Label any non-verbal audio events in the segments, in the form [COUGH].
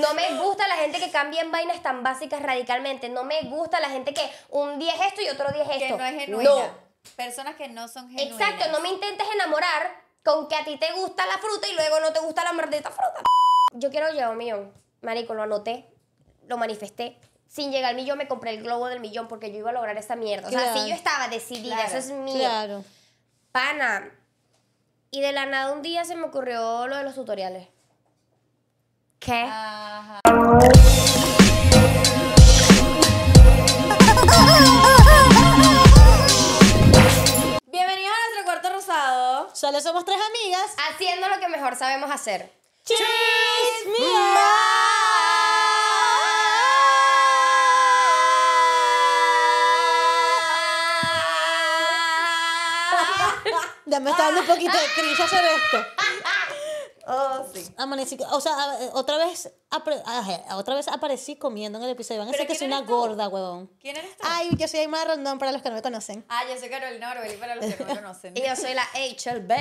No me gusta la gente que cambia en vainas tan básicas radicalmente. No me gusta la gente que un día es esto y otro día es esto. Que no es genuina. No. Personas que no son genuinas. Exacto, no me intentes enamorar con que a ti te gusta la fruta y luego no te gusta la maldita fruta. Yo quiero llevar un millón. Marico, lo anoté, lo manifesté. Sin llegar al millón me compré el globo del millón porque yo iba a lograr esa mierda. O sea, yo estaba decidida, eso es mío. Claro. Pana. Y de la nada un día se me ocurrió lo de los tutoriales. ¿Qué? Bienvenidos a nuestro cuarto rosado. Solo somos tres amigas haciendo lo que mejor sabemos hacer. [LAUGHS] Ya me está dando un poquito de crisis hacer esto. Oh, sí. Amanecí, o sea, eh, otra vez, otra vez aparecí comiendo en el episodio. Van a decir que soy una gorda, huevón. ¿Quién eres tú? Ay, yo soy Aymara Rondón para los que no me conocen. Ah, yo soy Carol Orbeli, para los que no me conocen. [LAUGHS] y yo soy la HLB.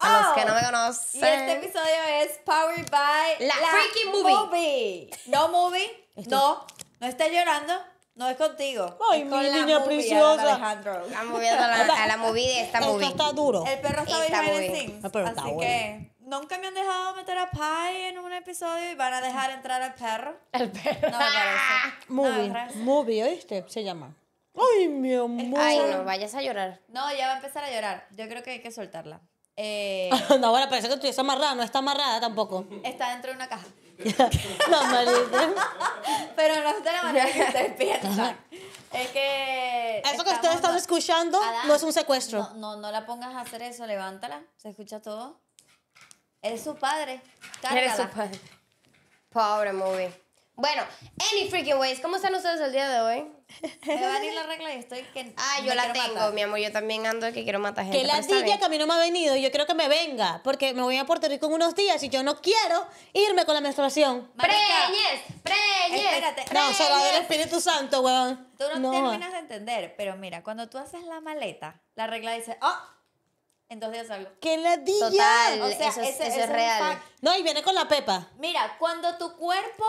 para los oh, que no me conocen. Y este episodio es Powered by La, Freaky movie. No movie. No, no estés llorando. No es contigo. Ay, mi niña preciosa. Alejandro. La movie, la, la, movie de esta movie. Esto está duro. El perro está bien en el Así que. Nunca me han dejado meter a Pai en un episodio y van a dejar entrar al perro. El perro. No parece. [LAUGHS] Movie. movie, ¿oíste? Se llama. Ay, mi amor. Ay, no, vayas a llorar. No, ya va a empezar a llorar. Yo creo que hay que soltarla. Eh... [LAUGHS] no, bueno, parece que tú estás amarrada, no está amarrada tampoco. Está dentro de una caja. [LAUGHS] no, malita. Pero no es de la manera que ustedes piensan. Es que. Eso que ustedes están escuchando no es un secuestro. No, no, no la pongas a hacer eso, levántala. Se escucha todo. Eres su padre. Eres su padre. Pobre movie. Bueno, any freaking ways, ¿cómo están ustedes el día de hoy? Me va a ir la regla y estoy que. Ah, yo la tengo, mi amor. Yo también ando que quiero matar gente. Que la tía que a mí no me ha venido y yo quiero que me venga. Porque me voy a Puerto Rico en unos días y yo no quiero irme con la menstruación. ¡Preñez! ¡Preñez! Espérate. No, se va del Espíritu Santo, weón. Tú no, terminas de entender, pero mira, cuando tú haces la maleta, la regla dice: ¡Oh! en dos días salgo. ¡Qué ladilla! Total, o sea, ese, es real. No, y viene con la pepa. Mira, cuando tu cuerpo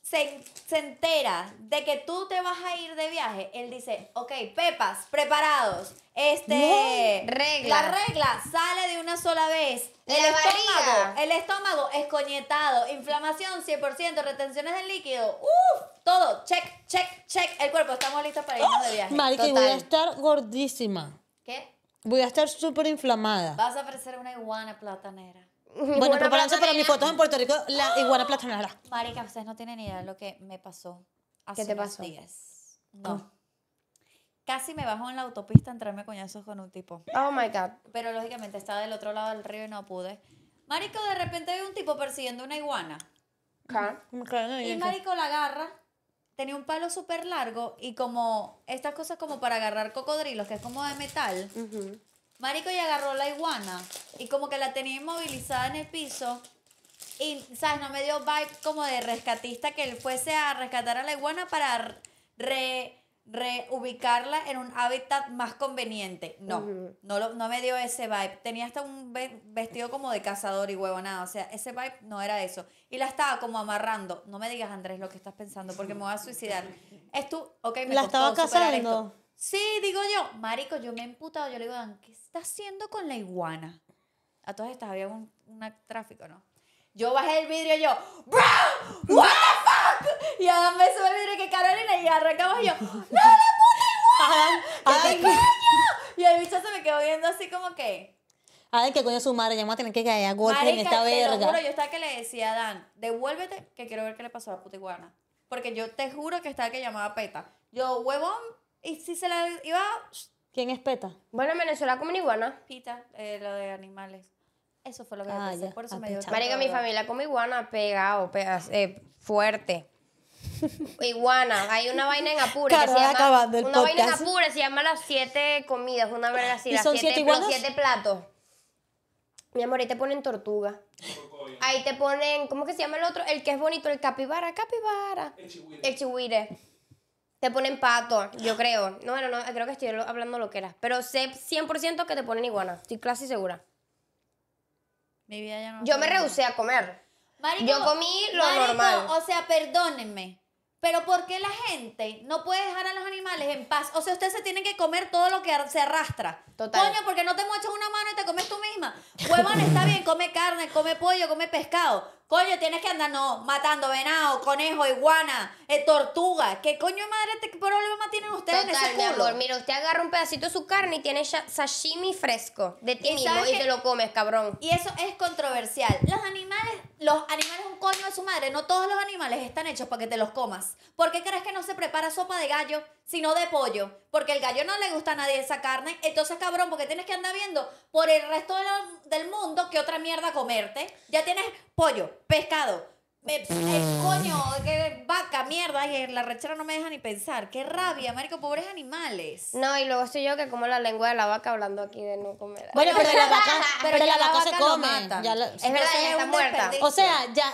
se, entera de que tú te vas a ir de viaje, él dice, ok, pepas, preparados. Este, regla. La regla sale de una sola vez. El estómago, el estómago es coñetado, inflamación 100%, retenciones del líquido. Uf, todo, check, check, check. El cuerpo, estamos listos para irnos de viaje. Marica, voy a estar gordísima. ¿Qué? Voy a estar súper inflamada. Vas a ofrecer una iguana platanera. Bueno, preparándose para mis fotos en Puerto Rico, la iguana platanera. Marica, ustedes no tienen idea de lo que me pasó hace ¿Qué te pasó? Ah. No. Casi me bajo en la autopista a entrarme coñazos con un tipo. Oh my God. Pero lógicamente estaba del otro lado del río y no pude. Marico, de repente veo un tipo persiguiendo una iguana. ¿Qué? Y Marico la agarra tenía un palo súper largo y como estas cosas como para agarrar cocodrilos, que es como de metal. Marico y agarró la iguana y como que la tenía inmovilizada en el piso. Y, ¿sabes? No me dio vibe como de rescatista que él fuese a rescatar a la iguana para re reubicarla en un hábitat más conveniente. No, no, no me dio ese vibe. Tenía hasta un vestido como de cazador y huevonada. O sea, ese vibe no era eso. Y la estaba como amarrando. No me digas, Andrés, lo que estás pensando, porque me voy a suicidar. Es tú, ok, me La estaba cazando Sí, digo yo, marico, yo me he emputado. Yo le digo, ¿qué está haciendo con la iguana? A todas estas había un tráfico, ¿no? Yo bajé el vidrio y yo, ¡Bro! y Adam me sube el vidrio que Carolina y arrancamos y yo, [LAUGHS] ¡No, la puta igual! ¡Qué coño! Y el bicho se me quedó viendo así como que... Ay que coño su madre, ya vamos a tener que caer a golpes en esta te verga. Lo yo estaba que le decía a Dan, devuélvete que quiero ver qué le pasó a la puta iguana. Porque yo te juro que estaba que llamaba Peta. Yo, huevón, y si se la iba... ¿Quién es Peta? Bueno, en Venezuela como una iguana. Pita, eh, lo de animales. Eso fue lo que ah, Por Marica, mi familia come iguana pegado, eh, fuerte. [LAUGHS] Iguana, hay una vaina en Apure se llama, una vaina en Apure se llama las siete comidas, una son siete, siete platos. Mi amor, ahí te ponen tortuga. Ahí te ponen, ¿cómo que se llama el otro? El que es bonito, el capibara, capibara. El chihuire. El chihuire. Te ponen pato, yo creo. No, bueno, no, creo que estoy hablando lo que era. Pero sé 100% que te ponen iguana. Estoy casi segura. Mi vida ya no Yo me rehusé a comer. yo comí lo normal. O sea, perdónenme. Pero ¿por qué la gente no puede dejar a los animales en paz? O sea, ustedes se tienen que comer todo lo que se arrastra. Total. Coño, porque no te mochas una mano y te comes tú misma. Huevón, está bien, come carne, come pollo, come pescado. Coño, tienes que andar no, matando venado, conejo, iguana, eh, tortuga. ¿Qué coño de madre te, qué problema tienen ustedes en ese culo? mira, usted agarra un pedacito de su carne y tiene sashimi fresco de ti mismo y te lo comes, cabrón. Y eso es controversial. Los animales, los animales un coño de su madre, no todos los animales están hechos para que te los comas. ¿Por qué crees que no se prepara sopa de gallo? sino de pollo. Porque el gallo no le gusta a nadie esa carne. Entonces, cabrón, porque tienes que andar viendo por el resto del mundo qué otra mierda comerte. Ya tienes pollo, pescado, eh, eh, coño, que eh, vaca, mierda, y la rechera no me deja ni pensar. Qué rabia, marico, pobres animales. No, y luego estoy yo que como la lengua de la vaca hablando aquí de no comer. Bueno, pero la vaca, pero, la, se come. es verdad, ya está muerta. O sea, ya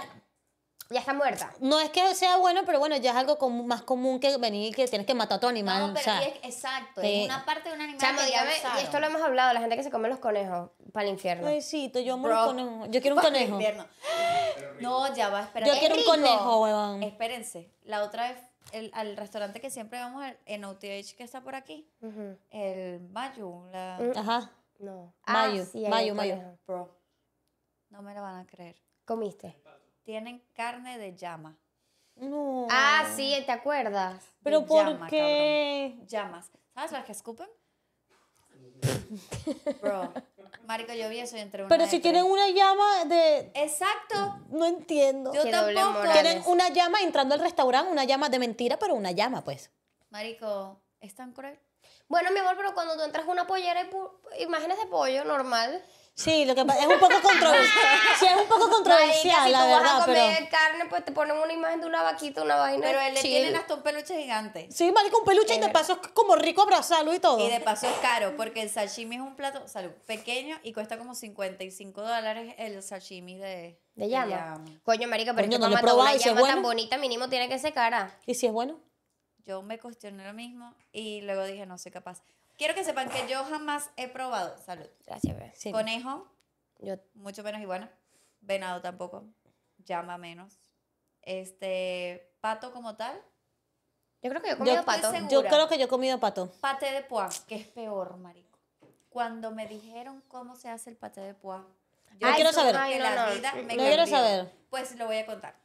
ya está muerta. No es que sea bueno, pero bueno, ya es algo más común que venir que tienes que matar a tu animal. No, pero o sea, es, exacto, es eh, una parte de un animal chamo, que ya Y esto lo hemos hablado, la gente que se come los conejos para el infierno. Ay, sí, yo amo los conejos. Yo quiero un conejo. No, ya va, espera. Yo quiero un conejo, weón. Espérense, la otra vez el, al restaurante que siempre vamos en OTH que está por aquí, el Mayu, la... Mm. Ajá. No. Mayu, ah, sí, Mayu, Mayu. Bro, no me lo van a creer. ¿Comiste? tienen carne de llama. No. Ah, sí, ¿te acuerdas? Pero ¿por qué? Llamas. ¿Sabes las que escupen? Bro, marico, yo vi eso entre una Pero si tienen una llama de... Exacto. No entiendo. Yo tampoco. Tienen una llama entrando al restaurante, una llama de mentira, pero una llama, pues. Marico, es tan cruel. Bueno, mi amor, pero cuando tú entras una pollera, imágenes de pollo normal. Sí, lo que es un poco controversial. [LAUGHS] sí, es un poco controversial, si la tú verdad. Vas a comer carne, pues te ponen una imagen de una vaquita, una vaina. Pero él le tiene hasta un peluche gigante. Sí, marica, un peluche y de paso es como rico abrazarlo y todo. Y de paso es caro, porque el sashimi es un plato, salud, pequeño y cuesta como 55 dólares el sashimi de... De llama. Coño, marica, pero Coño, que no una llama tan bonita, mínimo tiene que ser cara. ¿Y si es bueno? Yo me cuestioné lo mismo y luego dije, no soy capaz. Quiero que sepan que yo jamás he probado, salud. Gracias, bebé. Conejo, yo... mucho menos y bueno Venado tampoco, llama menos. Este, pato como tal. Yo creo que yo he comido yo pato. Yo creo que yo he comido pato. Pate de pois, que es peor, marico. Cuando me dijeron cómo se hace el pate de pois, yo ah, quiero saber. no, quiero saber. Pues lo voy a contar.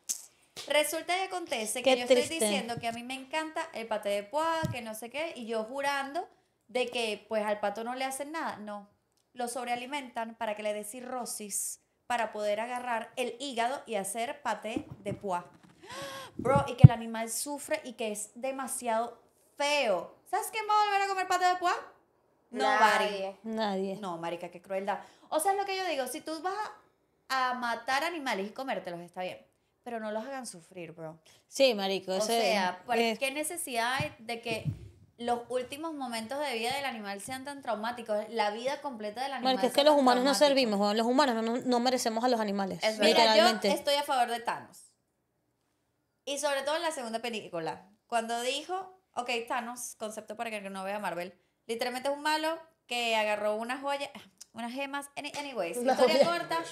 Resulta que acontece que yo estoy diciendo que a mí me encanta el pate de pois, que no sé qué, y yo jurando de que pues al pato no le hacen nada. No, lo sobrealimentan para que le dé cirrosis, para poder agarrar el hígado y hacer paté de pois. Bro, y que el animal sufre y que es demasiado feo. ¿Sabes quién va a volver a comer paté de pois? No, Nadie. Nadie. No, marica, qué crueldad. O sea, es lo que yo digo, si tú vas a matar animales y comértelos, está bien pero no los hagan sufrir, bro. Sí, marico. O sea, pues, ¿qué necesidad hay de que los últimos momentos de vida del animal sean tan traumáticos, la vida completa del animal. Bueno, es que los humanos no servimos, los humanos no, no, merecemos a los animales. Es verdad. Mira, yo estoy a favor de Thanos. Y sobre todo en la segunda película, cuando dijo, ok, Thanos, concepto para que no vea Marvel, literalmente es un malo que agarró unas joyas ah, unas gemas, anyways, historia corta,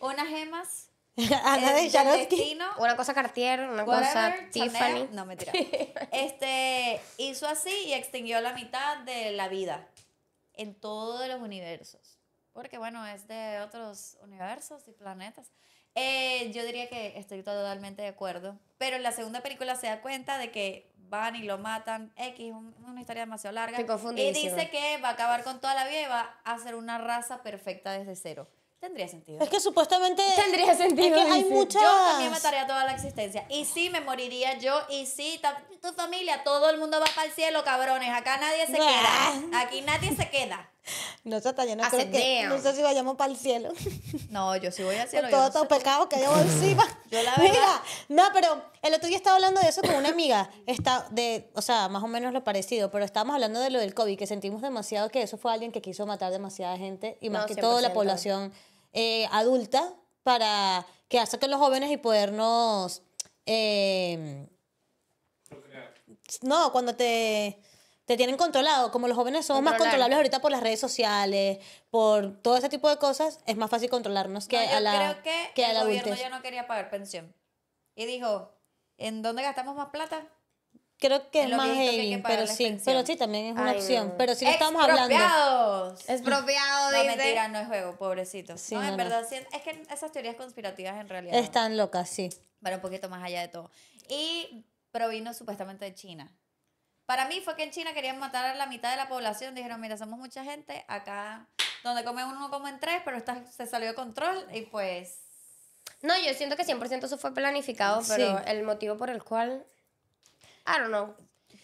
unas gemas [LAUGHS] Una cosa Cartier, una cosa Tiffany. no, [LAUGHS] este, hizo así y extinguió la mitad de la vida en todos los universos. Porque, bueno, es de otros universos y planetas. Eh, yo diría que estoy totalmente de acuerdo. Pero en la segunda película se da cuenta de que van y lo matan. X, una historia demasiado larga. y dice que va a acabar con toda la vida y va a hacer una raza perfecta desde cero. Tendría sentido. Es que supuestamente. Tendría sentido. Es hay muchas. Yo también mataría toda la existencia. Y sí, me moriría yo. Y sí, tu familia, todo el mundo va para el cielo, cabrones. Acá nadie se queda. Aquí nadie se queda. No sé, está de creo No sé si vayamos para el cielo. No, yo sí voy al cielo. Todos pecados que llevo encima. Yo la verdad. no, pero el otro día estaba hablando de eso con una amiga. Está de, o sea, más o menos lo parecido, pero estábamos hablando de lo del COVID, que sentimos demasiado que eso fue alguien que quiso matar demasiada gente y más que toda la población eh, adulta para que hace los jóvenes y podernos... Em, no, cuando te, tienen controlado, como los jóvenes somos más controlables ahorita por las redes sociales, por todo ese tipo de cosas, es más fácil controlarnos que yo a la creo que, el gobierno ya no quería pagar pensión. Y dijo, ¿en dónde gastamos más plata? Creo que es más heavy, pero sí, pero sí, también es una opción. Pero sí lo estamos hablando. Expropiados. No, mentira, no es juego, pobrecito. verdad, es que esas teorías conspirativas en realidad... Están locas, sí. Bueno, un poquito más allá de todo. Y provino supuestamente de China. Para mí fue que en China querían matar a la mitad de la población. Dijeron, mira, somos mucha gente, acá donde come uno en tres, pero se salió de control y pues... No, yo siento que 100% eso fue planificado, pero el motivo por el cual I don't know.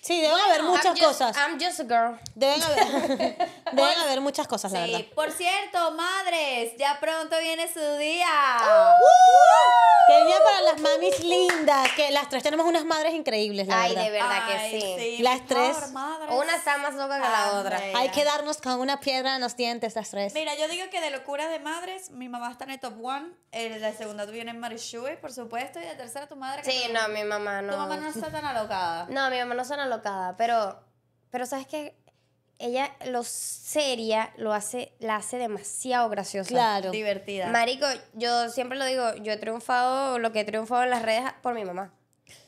Sí, deben haber muchas I'm just, cosas. I'm just a girl. Deben haber. [LAUGHS] Deben haber muchas cosas, la Por cierto, madres, ya pronto viene su día. ¡Uh! día para las mamis lindas, que las tres tenemos unas madres increíbles, la Ay, de verdad que sí. Las tres. Una está más loca que la otra. Hay que darnos con una piedra en los dientes las tres. Mira, yo digo que de locura de madres, mi mamá está en el top one, la segunda tú viene Shui por supuesto, y la tercera tu madre. Sí, no, mi mamá no. Tu mamá no está tan alocada. No, mi mamá no está tan alocada, pero pero sabes qué? ella lo seria lo hace, la hace demasiado graciosa. Claro. Divertida. Marico, yo siempre lo digo, yo he triunfado, lo que he triunfado en las redes por mi mamá.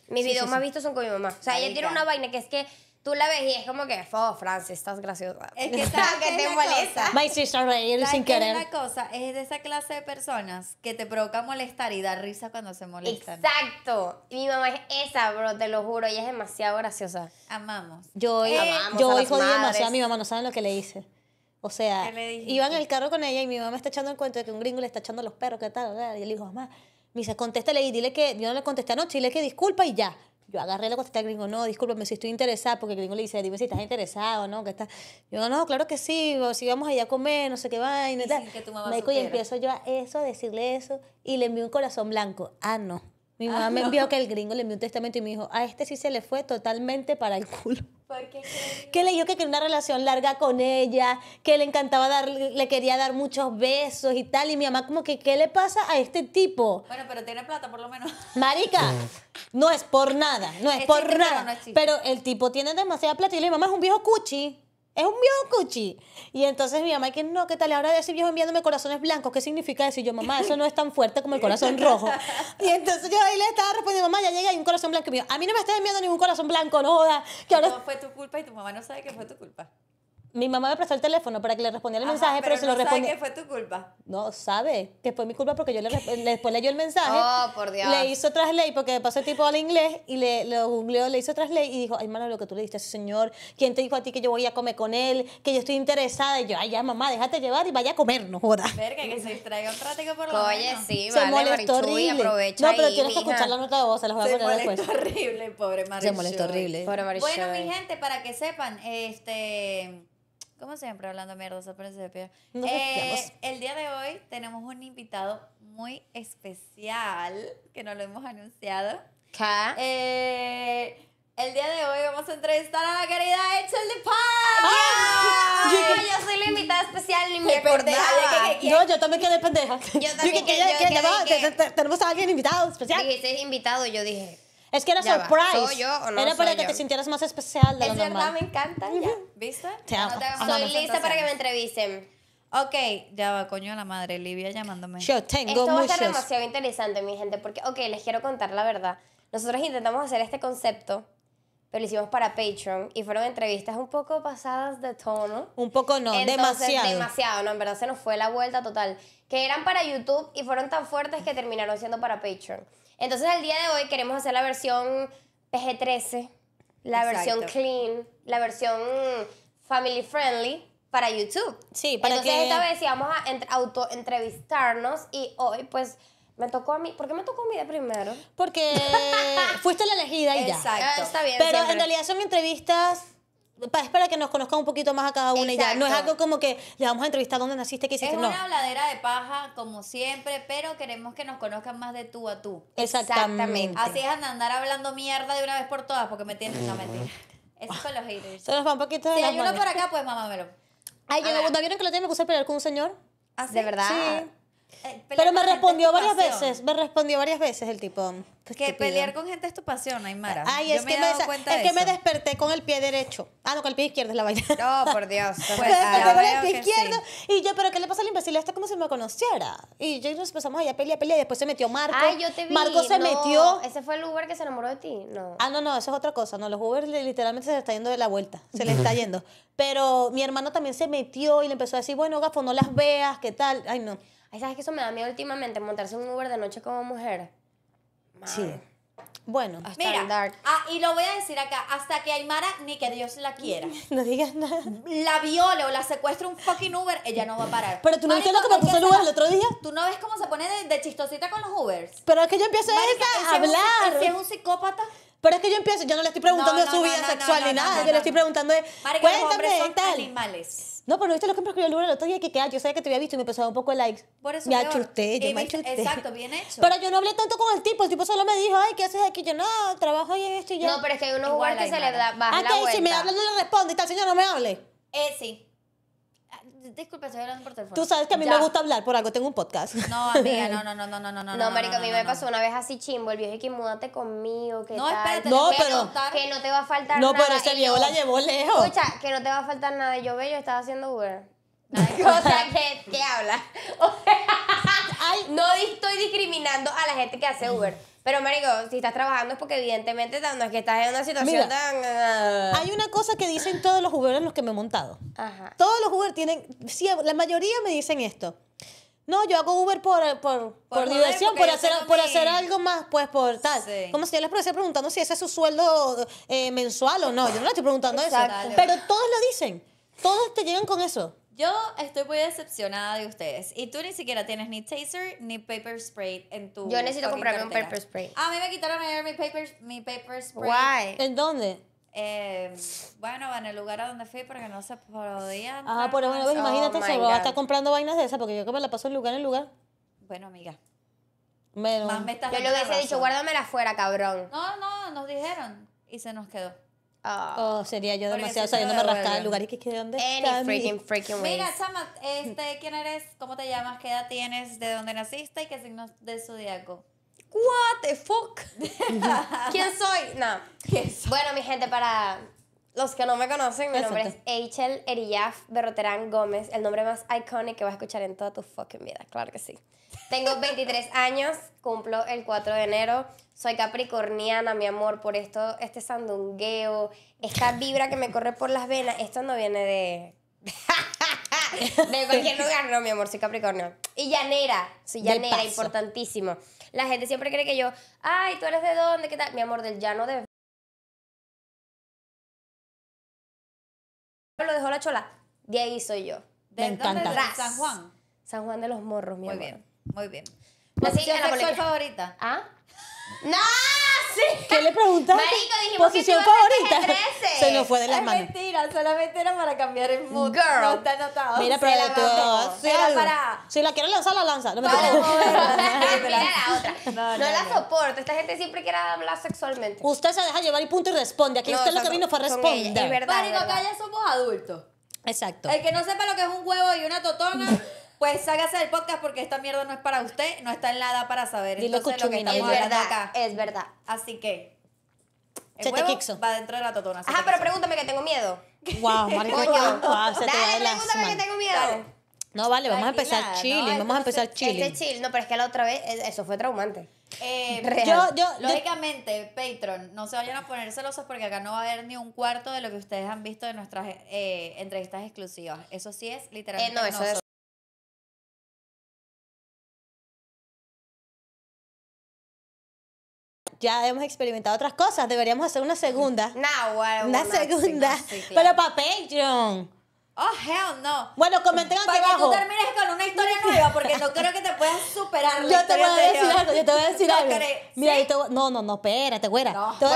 Mis videos más vistos son con mi mamá. O sea, ella tiene una vaina que es que tú la ves y es como que, oh, Francis, estás graciosa. Es que [LAUGHS] está que te molesta. Me hiciste reír sin querer. Una cosa es de esa clase de personas que te provoca molestar y dar risa cuando se molestan. Exacto. Mi mamá es esa, bro, te lo juro, ella es demasiado graciosa. Amamos. Yo hoy, eh, yo jodí demasiado a mi mamá, no saben lo que le hice. O sea, iban en el carro con ella y mi mamá está echando en cuenta de que un gringo le está echando los perros, ¿qué tal? Y le digo, mamá, me dice, contéstale y dile que, yo no le contesté anoche, dile que disculpa y ya. Yo agarré la contesté al gringo, no, discúlpame si estoy interesada, porque el gringo le dice, dime si estás interesado, ¿no? Que está... Yo, no, claro que sí, si vamos allá a comer, no sé qué vaina y, tal. y empiezo yo a eso, a decirle eso, y le envió un corazón blanco. Ah, no. Mi ah, mamá me envió que el gringo le envió un testamento y me dijo, a este sí se le fue totalmente para el culo. [LAUGHS] Que que dijo que quería una relación larga con ella, que le encantaba dar, le quería dar muchos besos y tal. Y mi mamá como que, ¿qué le pasa a este tipo? Bueno, pero tiene plata por lo menos. [LAUGHS] Marica, mm. no es por nada, no es, este por nada. Pero, el tipo tiene demasiada plata y mi mamá es un viejo cuchi es un viejo cuchi. Y entonces mi mamá, que no, ¿qué tal? Ahora ese viejo enviándome corazones blancos, ¿qué significa decir yo, mamá, eso no es tan fuerte como el corazón rojo. Y entonces yo ahí le estaba respondiendo, mamá, ya llega y un corazón blanco. mío. a mí no me estás enviando ningún corazón blanco, no Que ahora... No fue tu culpa y tu mamá no sabe que fue tu culpa. Mi mamá me prestó el teléfono para que le respondiera el mensaje, pero, se no lo respondió. ¿Sabe que fue tu culpa? No, sabe que fue mi culpa porque yo le, después leyó el mensaje. Oh, por Dios. Le hizo translate porque pasó el tipo al inglés y le lo googleó, le hizo translate y dijo, ay, mano, lo que tú le diste a ese señor, ¿quién te dijo a ti que yo voy a comer con él? Que yo estoy interesada. Y yo, ay, ya, mamá, déjate llevar y vaya a comer, no jodas. Verga, que se distraiga un por lo Oye, sí, se vale, molestó horrible. no, pero tienes que escuchar la nota de voz, se las voy a poner después. Se molestó horrible, pobre madre. Se molestó horrible. Pobre Bueno, mi gente, para que sepan, este... Como siempre, hablando mierdas al principio. Eh, el día de hoy tenemos un invitado muy especial que no lo hemos anunciado. ¿Qué? Eh, el día de hoy vamos a entrevistar a la querida Echel de Paz. Yo soy la invitada especial, ni me acordé. No, yo también quedé pendeja. Yo también yo que, tenemos a alguien invitado especial. es invitado, yo dije es que era surprise. era para que te sintieras más especial de lo normal. verdad, me encanta. Ya. ¿Viste? Te amo. Soy lista para que me entrevisten. Ok, ya va, coño, la madre, Livia llamándome. Yo tengo Esto va a ser demasiado interesante, mi gente, porque, ok, les quiero contar la verdad. Nosotros intentamos hacer este concepto, pero lo hicimos para Patreon y fueron entrevistas un poco pasadas de tono. Un poco no, demasiado. Demasiado, no, en verdad se nos fue la vuelta total. Que eran para YouTube y fueron tan fuertes que terminaron siendo para Patreon. Entonces, el día de hoy queremos hacer la versión PG-13, la versión clean, la versión family friendly para YouTube. Sí, para Entonces, esta vez íbamos a auto entrevistarnos y hoy, pues, me tocó a mí. ¿Por qué me tocó a mí de primero? Porque [LAUGHS] fuiste la elegida y ya. Exacto. Ah, está bien. Pero en realidad son entrevistas es para que nos conozcan un poquito más a cada una y ya. No es algo como que le vamos a entrevistar dónde naciste, qué hiciste. Es una habladera de paja, como siempre, pero queremos que nos conozcan más de tú a tú. Exactamente. Así es andar hablando mierda de una vez por todas, porque me tienen una mentira. Eso son los haters. Se nos va un poquito de Si hay uno por acá, pues mamámelo. Ay, yo me, vieron que lo tengo que usar a pelear con un señor. ¿Ah, ¿De verdad? Sí. Eh, Pero me respondió varias veces, me respondió varias veces el tipo. Que pelear con gente es tu pasión, Aymara. Ay, es, que, me, es que me desperté con el pie derecho. Ah, no, con el pie izquierdo es la vaina. No, por Dios. [LAUGHS] Pues, y yo, ¿pero qué le pasa al imbécil? Esto como si me conociera. Y yo y nos empezamos allá a pelear, pelear. Y después se metió Marco. Ay, yo te vi. Marco se metió. Ese fue el Uber que se enamoró de ti. No. Ah, no, no, eso es otra cosa. No, los Uber literalmente se le está yendo de la vuelta. Se le está yendo. Pero mi hermano también se metió y le empezó a decir, bueno, Gafo, no las veas, ¿qué tal? Ay, no. Ay, ¿sabes que eso me da miedo últimamente? Montarse un Uber de noche como mujer. Sí. Bueno, hasta dark. Ah, y lo voy a decir acá, hasta que Aymara, ni que Dios la quiera. [LAUGHS] no digas nada. La viole o la secuestra un fucking Uber, ella no va a parar. Pero tú no entiendes lo que me puso el Uber el otro día. Tú no ves cómo se pone de, chistosita con los Ubers. Pero es que yo empiezo a hablar. Si es un psicópata. Pero es que yo empiezo, yo no le estoy preguntando de su vida sexual ni nada, yo le estoy preguntando de. Marica, cuéntame, los hombres son animales. No, pero viste los que me escribió el lugar el otro día que queda, yo sabía que te había visto y me empezó un poco el likes. Por eso me ha yo me Exacto, bien hecho. Pero yo no hablé tanto con el tipo, el tipo solo me dijo, ay, ¿qué haces aquí? Yo, no, trabajo y esto y ya. No, pero es que hay unos jugadores que se le da, ah, la que si me habla, no le responde y señor, no me hable. Eh, sí. Disculpe, estoy hablando por teléfono. Tú sabes que a mí me gusta hablar, por algo tengo un podcast. No, amiga, [LAUGHS] no, no, no, no, no, no. No, no marica, a mí me pasó una vez así chimbo. El viejo que múdate conmigo, que No, espérate, no, pero, que no te va a faltar nada. No, pero ese viejo la llevó lejos. Escucha, que no te va a faltar nada. Yo veo, yo estaba haciendo Uber. [LAUGHS] [LAUGHS] o sea, ¿qué, qué habla? no estoy discriminando a la gente que hace Uber pero, Marico, si estás trabajando es porque evidentemente no es que estás en una situación tan... Ah, ah. Hay una cosa que dicen todos los Uber en los que me he montado. Todos los Uber tienen... Sí, la mayoría me dicen esto. No, yo hago Uber por, por, por, diversión, por hacer, por hacer algo más, pues por tal. Como si yo les estuviera preguntando si ese es su sueldo eh, mensual o no. Yo no le estoy preguntando eso. Pero todos lo dicen. Todos te llegan con eso. Yo estoy muy decepcionada de ustedes. Y tú ni siquiera tienes ni taser ni paper spray en tu. Yo necesito comprarme un paper spray. A mí me quitaron ayer mi paper, mi paper spray. Why? ¿En dónde? Em, bueno, en el lugar a donde fui porque no se podía. Ah, pero bueno, oh imagínate, oh, se va a estar comprando vainas de esas porque yo que me la paso en lugar en lugar. Bueno, amiga. Menos. yo le hubiese dicho, guárdamela afuera, cabrón. No, no, nos dijeron y se nos quedó. Ah. Oh, sería yo demasiado, o sea, yo no me rascaba el lugar y que, quede ¿dónde Any freaking, freaking Mira, Chama, este, ¿quién eres? ¿Cómo te llamas? ¿Qué edad tienes? ¿De dónde naciste? ¿Y qué signos de zodiaco? What the fuck? [LAUGHS] ¿Quién soy? No. Bueno, mi gente, para los que no me conocen, mi nombre es Eichel Eriyaf Berroterán Gómez, el nombre más icónico que vas a escuchar en toda tu fucking vida, claro que sí. Tengo 23 [LAUGHS] años, cumplo el 4 de enero, soy capricorniana, mi amor, por esto, este sandungueo, esta vibra que me corre por las venas, esto no viene de... [LAUGHS] de cualquier lugar, no, mi amor, soy capricornio. Y llanera, soy llanera, importantísimo. La gente siempre cree que yo, ay, ¿tú eres de dónde? ¿Qué tal? Mi amor, del llano de lo dejó la chola, de ahí soy yo. Me encanta. ¿San Juan? San Juan de los Morros, mi Muy bien, muy bien. Posición sexual favorita. ¿Ah? ¡No! Sí. ¿Qué le preguntaste? Marico, dijimos Posición favorita. E. Se nos fue de las es mentira, solamente era para cambiar el mood. Girl. No está anotado. Mira, pero la otra. Si la quieres lanzar, la lanza. No me [LAUGHS] Mira la otra. No, la soporto. Esta gente siempre quiere hablar sexualmente. Usted se deja llevar y punto y responde. Aquí usted lo que vino fue responder. Es verdad. Marico, acá ya somos adultos. Exacto. El que no sepa lo que es un huevo y una totona. [LAUGHS] pues hágase del podcast porque esta mierda no es para usted, no está en la nada para saber. Dilo Entonces, lo que estamos es hablando verdad, acá. Es verdad. Así que. El te huevo va dentro de la totona. Ajá, pero pregúntame que tengo miedo. Wow, Marco, Coño. te va Dale, pregúntame que tengo miedo. No, vale, vamos a empezar chilling, vamos a empezar este chilling. Este chill, no, pero es que la otra vez, eso fue traumante. Eh, yo, yo, Lógicamente, Patreon, no se vayan a poner celosos porque acá no va a haber ni un cuarto de lo que ustedes han visto de nuestras eh, entrevistas exclusivas. Eso sí es literalmente. Eh, no, eso es- ya hemos experimentado otras cosas. Deberíamos hacer una segunda. No, bueno, una segunda. Pero para Patreon. Oh, hell no. Bueno, comenten aquí abajo. Para que tú termines con una historia nueva, porque no creo que te puedas superar [LAUGHS] Yo te voy a decir algo, yo te voy a decir algo. Mira, no, no, no, espérate, güera. Te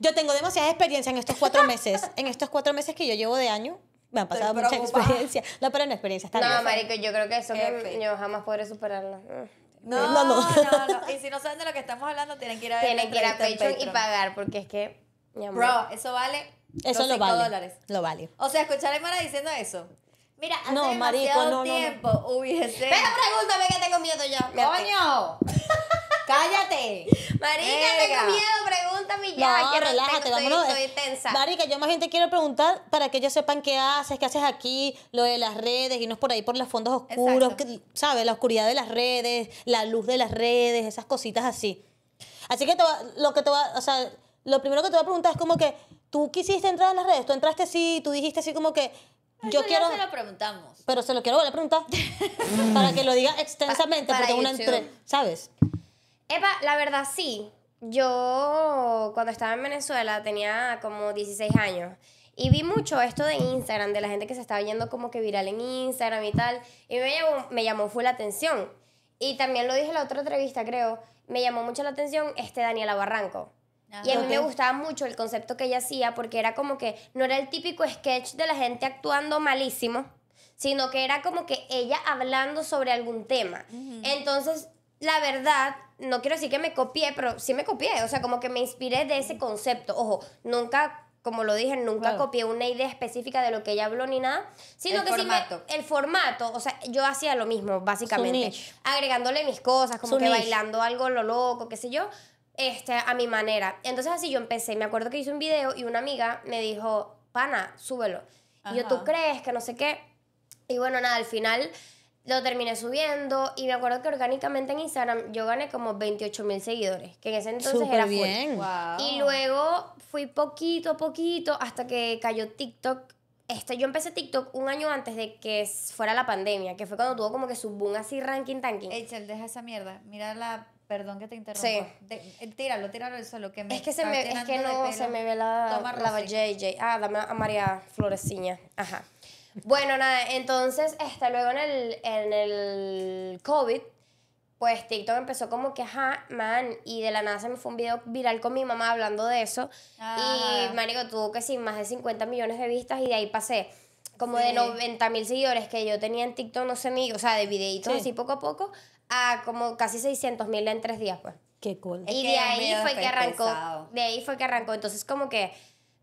Yo, tengo demasiada experiencia en estos cuatro [LAUGHS] meses. en estos cuatro meses que yo llevo de año, me han pasado muchas experiencias No, pero no experiencia, está No, marico, yo creo que eso que yo jamás podré superarlo. No, no, no, Y si no saben de lo que estamos hablando, tienen que ir a ver. ir a Patreon, y pagar, porque es que. Mi amor. Bro, eso vale. Eso lo vale. Lo vale. O sea, escuchar a Mara diciendo eso. Mira, hace no, demasiado tiempo no, hubiese. Pero pregúntame que tengo miedo ya. ¡Coño! [LAUGHS] Cállate. Marica, tengo miedo, pregúntame ya. No, relájate, Estoy, tensa. Marica, yo más gente quiero preguntar para que ellos sepan qué haces, qué haces aquí, lo de las redes, Y no es por ahí por los fondos oscuros, ¿sabes? La oscuridad de las redes, la luz de las redes, esas cositas así. Así que lo que te va, o sea, lo primero que te voy a preguntar es como que tú quisiste entrar en las redes, tú entraste así, tú dijiste así como que yo quiero. se lo preguntamos. Pero se lo quiero volver a preguntar. [LAUGHS] para que lo diga extensamente, porque es una ¿Sabes? Epa, la verdad sí. Yo cuando estaba en Venezuela tenía como 16 años y vi mucho esto de Instagram, de la gente que se estaba yendo como que viral en Instagram y tal, y me llamó, me llamó fue la atención. Y también lo dije en la otra entrevista, creo, me llamó mucho la atención este Daniela Barranco. Ah. y a mí me gustaba mucho el concepto que ella hacía porque era como que no era el típico sketch de la gente actuando malísimo, sino que era como que ella hablando sobre algún tema. Entonces la verdad, no quiero decir que me copié, pero sí me copié. O sea, como que me inspiré de ese concepto. Ojo, nunca como lo dije, nunca copié una idea específica de lo que ella habló ni nada, sino que sí me, el formato, o sea, yo hacía lo mismo básicamente, agregándole mis cosas, como que bailando algo lo loco, qué sé yo, este a mi manera. Entonces así yo empecé, me acuerdo que hice un video y una amiga me dijo, "Pana, súbelo." Y yo, "¿Tú crees que no sé qué?" Y bueno, nada, al final lo terminé subiendo y me acuerdo que orgánicamente en Instagram yo gané como 28 mil seguidores, que en ese entonces era bien. Y luego fui poquito a poquito hasta que cayó TikTok. Este, yo empecé TikTok un año antes de que fuera la pandemia, que fue cuando tuvo como que su boom así ranking tanking. Echel, deja esa mierda. Mira la Perdón que te interrumpa. Sí. Eh, tíralo, tíralo el solo. Que me es que, se me, es que no, se me ve la, la, JJ. Ah, dame a María Floresiña. Ajá. Bueno, nada, entonces, este, luego en el, en el COVID, pues TikTok empezó como que, ajá, man, y de la nada se me fue un video viral con mi mamá hablando de eso. Ah. Y, marico, tuvo que sí, más de 50 millones de vistas y de ahí pasé como de 90 mil seguidores que yo tenía en TikTok, no sé ni, o sea, de videitos así poco a poco, a como casi 600 mil en tres días, pues. Qué cool. Y de ahí fue que arrancó. De ahí fue que arrancó. Entonces, como que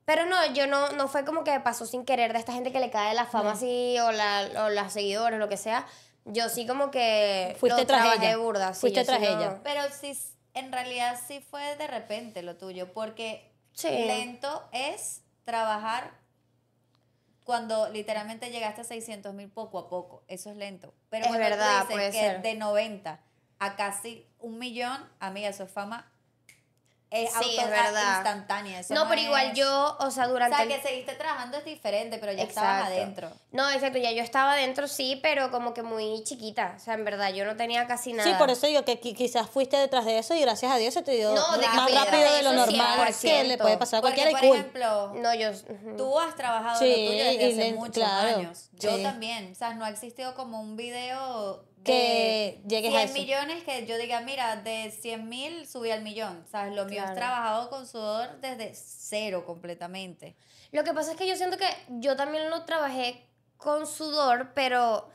pero no, yo no, no fue como que pasó sin querer de esta gente que le cae la fama así o, la, o seguidores, lo que sea. Yo sí como que Fuiste tras burda. Sí, Fuiste tras ella. Pero sí, en realidad sí fue de repente lo tuyo, porque lento es trabajar cuando literalmente llegaste a 600 mil poco a poco. Eso es lento. Pero es verdad, dices que de 90 a casi un millón, amiga, eso es fama eh, es, sí, verdad. instantánea. no, pero igual yo, o sea, durante... O sea, que seguiste trabajando es diferente, pero ya estaba estabas adentro. No, exacto, ya yo estaba adentro, sí, pero como que muy chiquita. O sea, en verdad, yo no tenía casi nada. Sí, por eso digo que quizás fuiste detrás de eso y gracias a Dios se te dio más rápido de, lo normal. que le puede pasar a cualquiera por ejemplo, no, yo, tú has trabajado sí, lo tuyo desde hace muchos años. Yo también. O sea, no ha existido como un video que llegues a eso. millones que yo diga, mira, de 100 mil subí al millón. ¿Sabes? Lo mío es trabajado con sudor desde cero completamente. Lo que pasa es que yo siento que yo también lo trabajé con sudor, pero,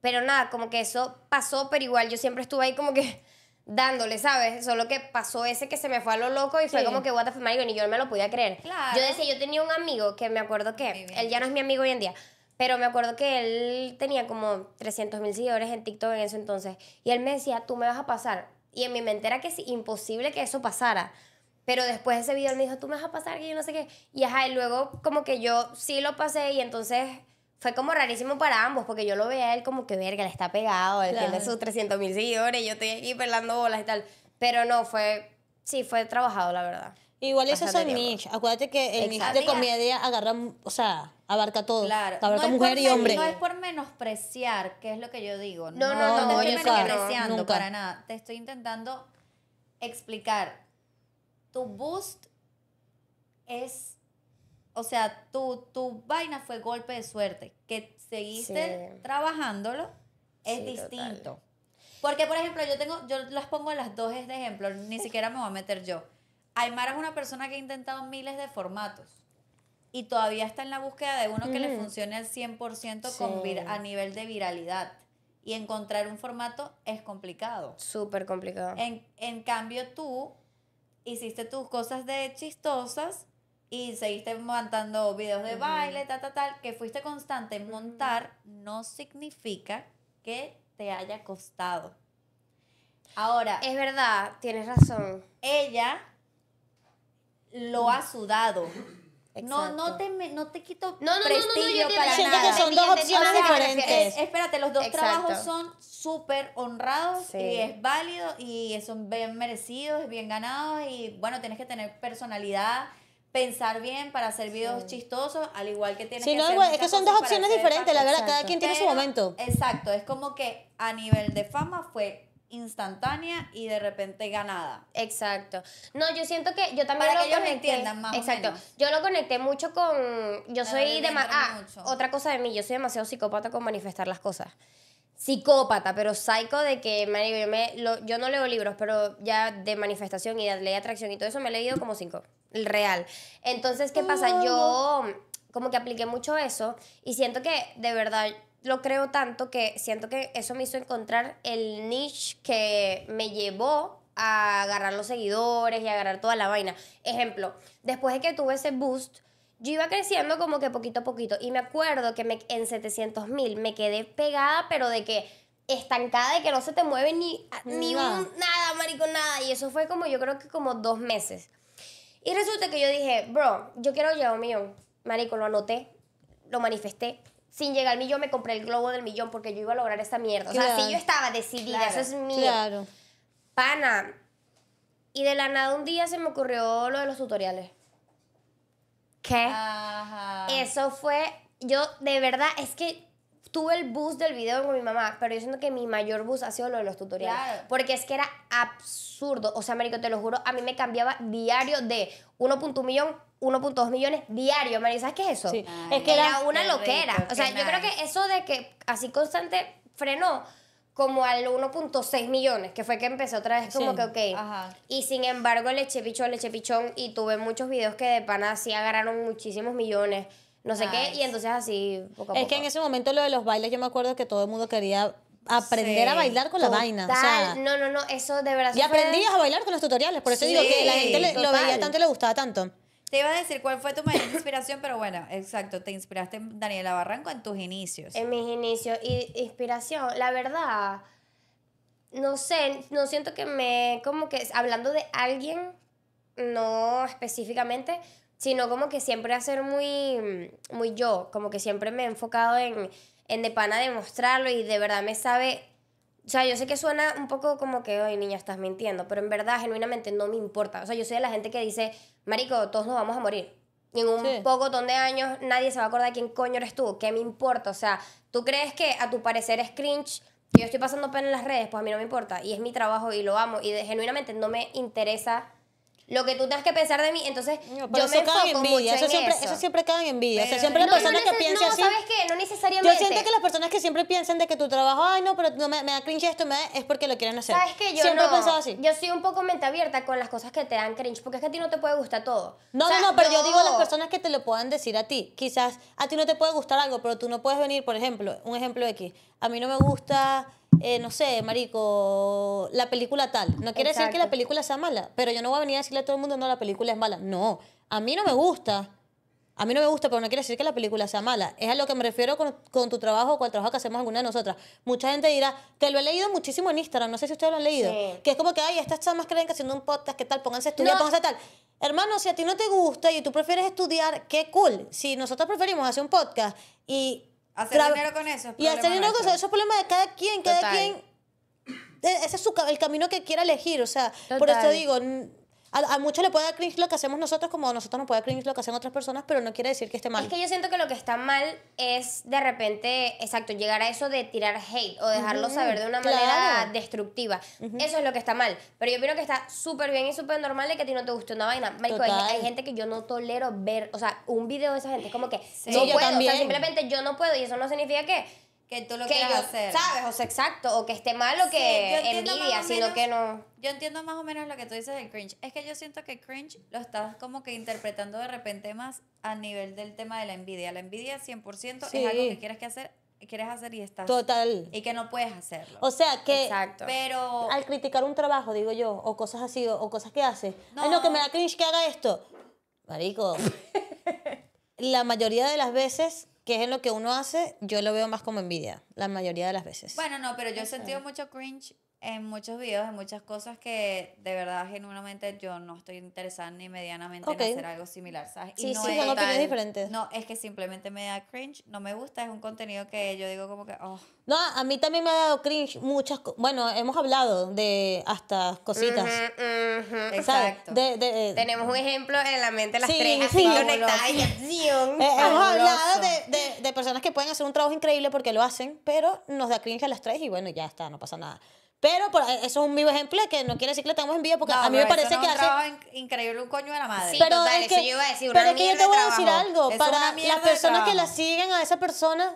pero nada, como que eso pasó, pero igual yo siempre estuve ahí como que [LAUGHS] dándole, ¿sabes? Solo que pasó ese que se me fue a lo loco y fue como que what the fuck, ni yo no me lo podía creer. Yo decía, yo tenía un amigo que me acuerdo que, él ya no es mi amigo hoy en día, pero me acuerdo que él tenía como 300 mil seguidores en TikTok en ese entonces. Y él me decía, tú me vas a pasar. Y en mi mente era que es imposible que eso pasara. Pero después de ese video él me dijo, tú me vas a pasar, que yo no sé qué. Y ajá, y luego como que yo sí lo pasé y entonces fue como rarísimo para ambos, porque yo lo veía a él como que, verga, le está pegado, él tiene sus 300 mil seguidores, yo estoy aquí pelando bolas y tal. Pero no, fue, sí, fue trabajado, la verdad. Igual es son niche. Acuérdate que el niche de comedia agarra, o sea, abarca todo. Claro. Abarca mujer y hombre. No es por menospreciar, que es lo que yo digo. No, no, no, no te estoy menospreciando nunca. para nada. Te estoy intentando explicar. Tu boost es, o sea, tu, tu vaina fue golpe de suerte. Que seguiste trabajándolo es distinto. Total. Porque, por ejemplo, yo tengo, yo las pongo las dos de ejemplo, ni siquiera me voy a meter yo Aymara es una persona que ha intentado miles de formatos y todavía está en la búsqueda de uno que le funcione al 100% a nivel de viralidad. Y encontrar un formato es complicado. Súper complicado. En, cambio, tú hiciste tus cosas de chistosas y seguiste montando videos de baile, tal, tal, tal, que fuiste constante en montar, no significa que te haya costado. Ahora. Es verdad, tienes razón. Ella lo ha sudado. No, no te, no te quito no, no, prestigio no, para nada. Que son dos opciones diferentes. espérate, los dos trabajos son súper honrados y es válido y son bien merecidos, bien ganados y bueno, tienes que tener personalidad pensar bien para hacer videos chistosos, al igual que tienes que es que son dos opciones diferentes, la verdad, cada quien tiene su momento. Exacto, es como que a nivel de fama fue instantánea y de repente ganada. Exacto. No, yo siento que yo también Para que ellos me entiendan más Exacto. Yo lo conecté mucho con yo soy de ah, otra cosa de mí, yo soy demasiado psicópata con manifestar las cosas. Psicópata, pero psycho de que yo, me, yo no leo libros, pero ya de manifestación y de ley de atracción y todo eso me he leído como cinco, el real. Entonces, ¿qué pasa? Yo como que apliqué mucho eso y siento que de verdad lo creo tanto que siento que eso me hizo encontrar el niche que me llevó a agarrar los seguidores y agarrar toda la vaina. Ejemplo, después de que tuve ese boost, yo iba creciendo como que poquito a poquito. Y me acuerdo que en 700 mil me quedé pegada, pero de que estancada, de que no se te mueve ni, ni nada, marico, nada. Y eso fue como, yo creo que como dos meses. Y resulta que yo dije, bro, yo quiero llegar a un millón. Marico, lo anoté, lo manifesté, sin llegar al millón me compré el globo del millón porque yo iba a lograr esta mierda. O sea, si yo estaba decidida, eso es mío. Claro. Pana. Y de la nada un día se me ocurrió lo de los tutoriales. ¿Qué? Eso fue, yo de verdad, es que tuve el bus del video con mi mamá, pero yo siento que mi mayor bus ha sido lo de los tutoriales. Porque es que era absurdo. O sea, Américo, te lo juro, a mí me cambiaba diario de 1.1 millón 1.2 millones Diario María. ¿Sabes qué es eso? es que era, una loquera. o sea, yo creo que eso de que así constante frenó como al 1.6 millones, que fue que empecé otra vez como que, ok. Y sin embargo, le eché pichón, le eché pichón y tuve muchos videos que de pana sí agarraron muchísimos millones no sé qué, y entonces así Es que en ese momento lo de los bailes, yo me acuerdo que todo el mundo quería aprender a bailar con la vaina. O no, no, no, eso de verdad. Y aprendías a bailar con los tutoriales, por eso digo que la gente lo veía tanto le gustaba tanto. Te iba a decir cuál fue tu mayor inspiración, pero bueno, exacto, te inspiraste en Daniela Barranco en tus inicios. En mis inicios. Y inspiración, la verdad, no sé, no siento que me, como que, hablando de alguien, no específicamente, sino como que siempre hacer muy, muy yo, como que siempre me he enfocado en, en de pana demostrarlo y de verdad me sabe o sea, yo sé que suena un poco como que, oye, niña, estás mintiendo, pero en verdad, genuinamente, no me importa. O sea, yo soy de la gente que dice, Marico, todos nos vamos a morir. en un poco de años nadie se va a acordar quién coño eres tú, qué me importa. O sea, tú crees que a tu parecer es cringe yo estoy pasando pena en las redes, pues a mí no me importa. Y es mi trabajo y lo amo. Y genuinamente no me interesa lo que tú tengas que pensar de mí. Entonces, yo me enfoco en eso siempre, eso. cae en envidia. siempre las personas que piensan así... necesariamente. Yo siento que las personas que siempre piensan de que tu trabajo, ay, no, pero me, da cringe esto, me es porque lo quieren hacer. ¿Sabes qué? Yo siempre he pensado así. Yo soy un poco mente abierta con las cosas que te dan cringe, porque es que a ti no te puede gustar todo. No, no, no, pero yo digo a las personas que te lo puedan decir a ti. Quizás a ti no te puede gustar algo, pero tú no puedes venir, por ejemplo, un ejemplo X. A mí no me gusta... Eh, no sé, marico, la película tal. No quiere decir que la película sea mala, pero yo no voy a venir a decirle a todo el mundo, no, la película es mala. No, a mí no me gusta. A mí no me gusta, pero no quiere decir que la película sea mala. Es a lo que me refiero con, tu trabajo o con el trabajo que hacemos alguna de nosotras. Mucha gente dirá, que lo he leído muchísimo en Instagram, no sé si ustedes lo han leído, que es como que, ay, estas más creen que haciendo un podcast, ¿qué tal? Pónganse a estudiar, no. pónganse tal. Hermano, si a ti no te gusta y tú prefieres estudiar, qué cool. Si nosotros preferimos hacer un podcast y Hacer dinero con eso. Es y hacer dinero con eso, es problema de cada quien, cada quien. E-, ese es su, el camino que quiera elegir, o sea, por eso digo, a, muchos le puede dar cringe lo que hacemos nosotros, como a nosotros nos puede dar cringe lo que hacen otras personas, pero no quiere decir que esté mal. Es que yo siento que lo que está mal es de repente, exacto, llegar a eso de tirar hate o dejarlo saber de una manera destructiva. Eso es lo que está mal. Pero yo opino que está súper bien y súper normal de que a ti no te guste una vaina. hay, gente que yo no tolero ver, o sea, un video de esa gente es como que no puedo, o sea, simplemente yo no puedo y eso no significa que que tú lo que quieras hacer. ¿Sabes? O sea, exacto. O que esté mal o que envidia, sino que no. Yo entiendo más o menos lo que tú dices del cringe. Es que yo siento que cringe lo estás como que interpretando de repente más a nivel del tema de la envidia. La envidia 100% es algo que quieres que hacer quieres hacer y estás total y que no puedes hacerlo o sea que exacto pero al criticar un trabajo digo yo o cosas así o, cosas que hace no que me da cringe que haga esto marico [LAUGHS] la mayoría de las veces que es lo que uno hace, yo lo veo más como envidia, la mayoría de las veces. Bueno, no, pero yo he sentido mucho cringe en muchos videos, en muchas cosas que de verdad, genuinamente, yo no estoy interesada ni medianamente en hacer algo similar, ¿sabes? y no sí, son opiniones diferentes. No, es que simplemente me da cringe, no me gusta, es un contenido que yo digo como que, oh. No, a mí también me ha dado cringe muchas cosas. Bueno, hemos hablado de hasta cositas. Exacto. Eh, Tenemos un ejemplo en la mente de las sí, tres, así conectadas eh, y hemos hablado de personas que pueden hacer un trabajo increíble porque lo hacen, pero nos da cringe a las tres y bueno, ya está, no pasa nada. Pero eh, eso es un vivo ejemplo que no quiere decir que le tengamos en vivo, porque a mí me parece que hace. increíble un coño de la madre. pero que, eso yo iba a decir, pero es que yo te voy a decir algo. para las personas que la siguen a esa persona,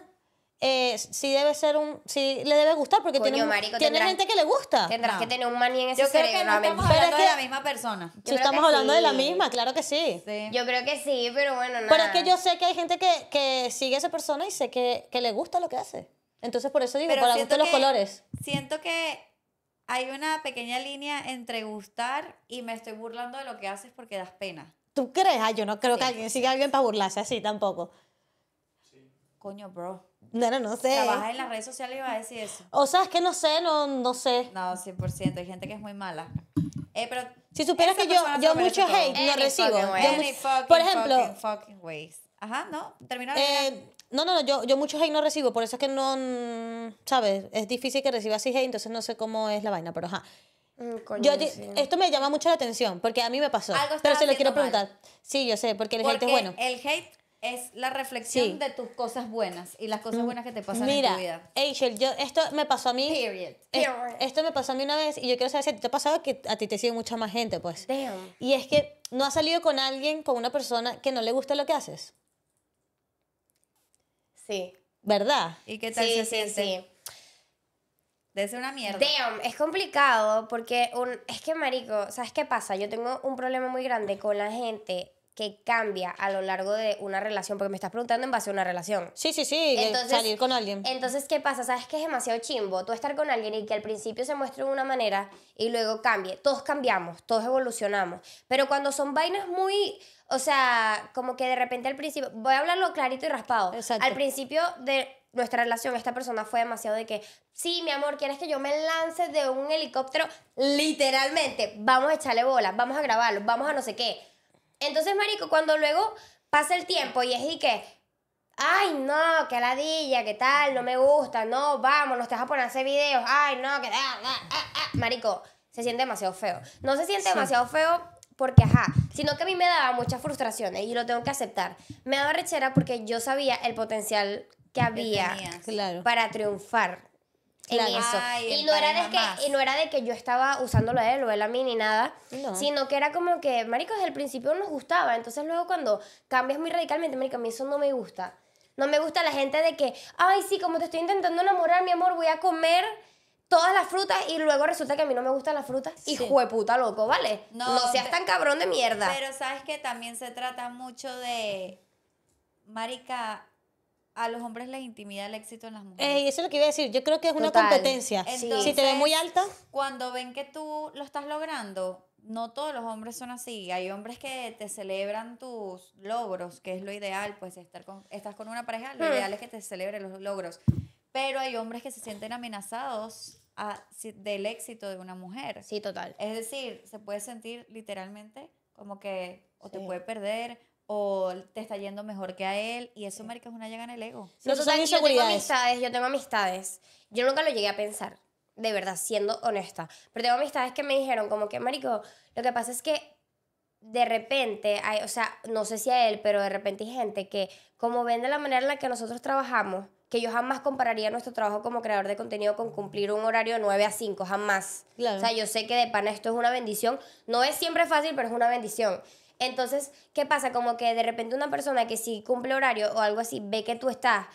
eh, sí debe ser un sí le debe gustar porque tiene, tiene gente que le gusta tendrás que tener un maní en ese yo creo que no estamos pero hablando es de la misma persona si estamos hablando de la misma claro que sí. yo creo que sí pero bueno nada. pero es que yo sé que hay gente que, que sigue a esa persona y sé que, que, le gusta lo que hace entonces por eso digo para gusto los colores siento que hay una pequeña línea entre gustar y me estoy burlando de lo que haces porque das pena. ¿Tú crees? Ah, yo no creo que alguien siga a alguien para burlarse así tampoco. Coño, bro. No, no, no sé. Trabajas en las redes sociales y vas a decir eso. O sea, es que no sé, no, no sé. No, 100%. Hay gente que es muy mala. Eh, pero si supieras que yo, yo mucho hate no recibo. por ejemplo. Ajá, ¿no? Termina. Eh, no, no, no, yo, yo mucho hate no recibo, por eso es que no, ¿sabes? Es difícil que reciba así hate, entonces no sé cómo es la vaina, pero ajá. Mm, esto me llama mucho la atención, porque a mí me pasó. Algo pero se lo quiero preguntar. Sí, yo sé, porque el hate es bueno. El hate es la reflexión de tus cosas buenas y las cosas mm. buenas que te pasan en tu vida. Mira, yo esto me pasó a mí. Period. Period. esto me pasó a mí una vez y yo quiero saber si a ti te ha pasado que a ti te sigue mucha más gente, pues. Y es que no has salido con alguien, con una persona que no le gusta lo que haces. Sí. ¿Verdad? ¿Y qué tal sí, se siente? Sí. una mierda. Damn, es complicado porque un, es que, marico, ¿sabes qué pasa? Yo tengo un problema muy grande con la gente que cambia a lo largo de una relación, porque me estás preguntando en base a una relación. Sí, sí, sí, salir con alguien. Entonces, ¿qué pasa? ¿Sabes que es demasiado chimbo? Tú estar con alguien y que al principio se muestre de una manera y luego cambie. Todos cambiamos, todos evolucionamos. Pero cuando son vainas muy, o sea, como que de repente al principio, voy a hablarlo clarito y raspado. Al principio de nuestra relación, esta persona fue demasiado de que, sí, mi amor, ¿quieres que yo me lance de un helicóptero? Literalmente, vamos a echarle bola, vamos a grabarlo, vamos a no sé qué. Entonces, marico, cuando luego pasa el tiempo y es y que, ay, no, qué ladilla, qué tal, no me gusta, no, vamos, nos te vas a poner a hacer videos, ay, no, que... da, ah, ah". marico, se siente demasiado feo. No se siente demasiado feo porque, ajá, sino que a mí me daba muchas frustraciones ¿eh? y lo tengo que aceptar. Me daba rechera porque yo sabía el potencial que había para triunfar en eso. y, no era de que, y no era de que yo estaba usándolo a él o él a mí ni nada, sino que era como que, marico, desde el principio nos gustaba, entonces luego cuando cambias muy radicalmente, marico, a mí eso no me gusta. No me gusta la gente de que, ay, sí, como te estoy intentando enamorar, mi amor, voy a comer todas las frutas y luego resulta que a mí no me gustan las frutas. Y Hijo puta loco, ¿vale? No, no seas tan cabrón de mierda. Pero sabes que también se trata mucho de. Marica, a los hombres les intimida el éxito en las mujeres. eso es lo que iba a decir. Yo creo que es una competencia. si te ves muy alta. Cuando ven que tú lo estás logrando, no todos los hombres son así. Hay hombres que te celebran tus logros, que es lo ideal, pues estar con, estás con una pareja, lo hmm. ideal es que te celebren los logros. Pero hay hombres que se sienten amenazados del éxito de una mujer. Sí, total. Es decir, se puede sentir literalmente como que o te puede perder o te está yendo mejor que a él y eso, marica, es una llaga en el ego. No, total, son yo tengo amistades, yo tengo amistades. Yo nunca lo llegué a pensar, de verdad, siendo honesta. Pero tengo amistades que me dijeron como que, marico, lo que pasa es que de repente, o sea, no sé si a él, pero de repente hay gente que como ven de la manera en la que nosotros trabajamos, que yo jamás compararía nuestro trabajo como creador de contenido con cumplir un horario de 9 a 5, jamás. O sea, yo sé que de pan esto es una bendición. No es siempre fácil, pero es una bendición. Entonces, ¿qué pasa? Como que de repente una persona que sí cumple horario o algo así, ve que tú estás,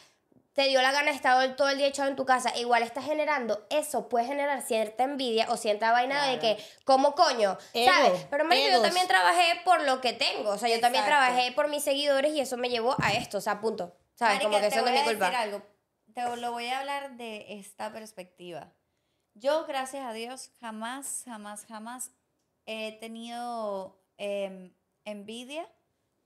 te dio la gana de estar todo el día echado en tu casa, e igual está generando, eso puede generar cierta envidia o cierta vaina de que, ¿cómo coño? ¿Sabes? Pero marido yo también trabajé por lo que tengo, o sea, yo también trabajé por mis seguidores y eso me llevó a esto, o sea, punto. ¿Sabes? como que eso no es Algo. Te lo voy a hablar de esta perspectiva. Yo, gracias a Dios, jamás, jamás, jamás he tenido em, envidia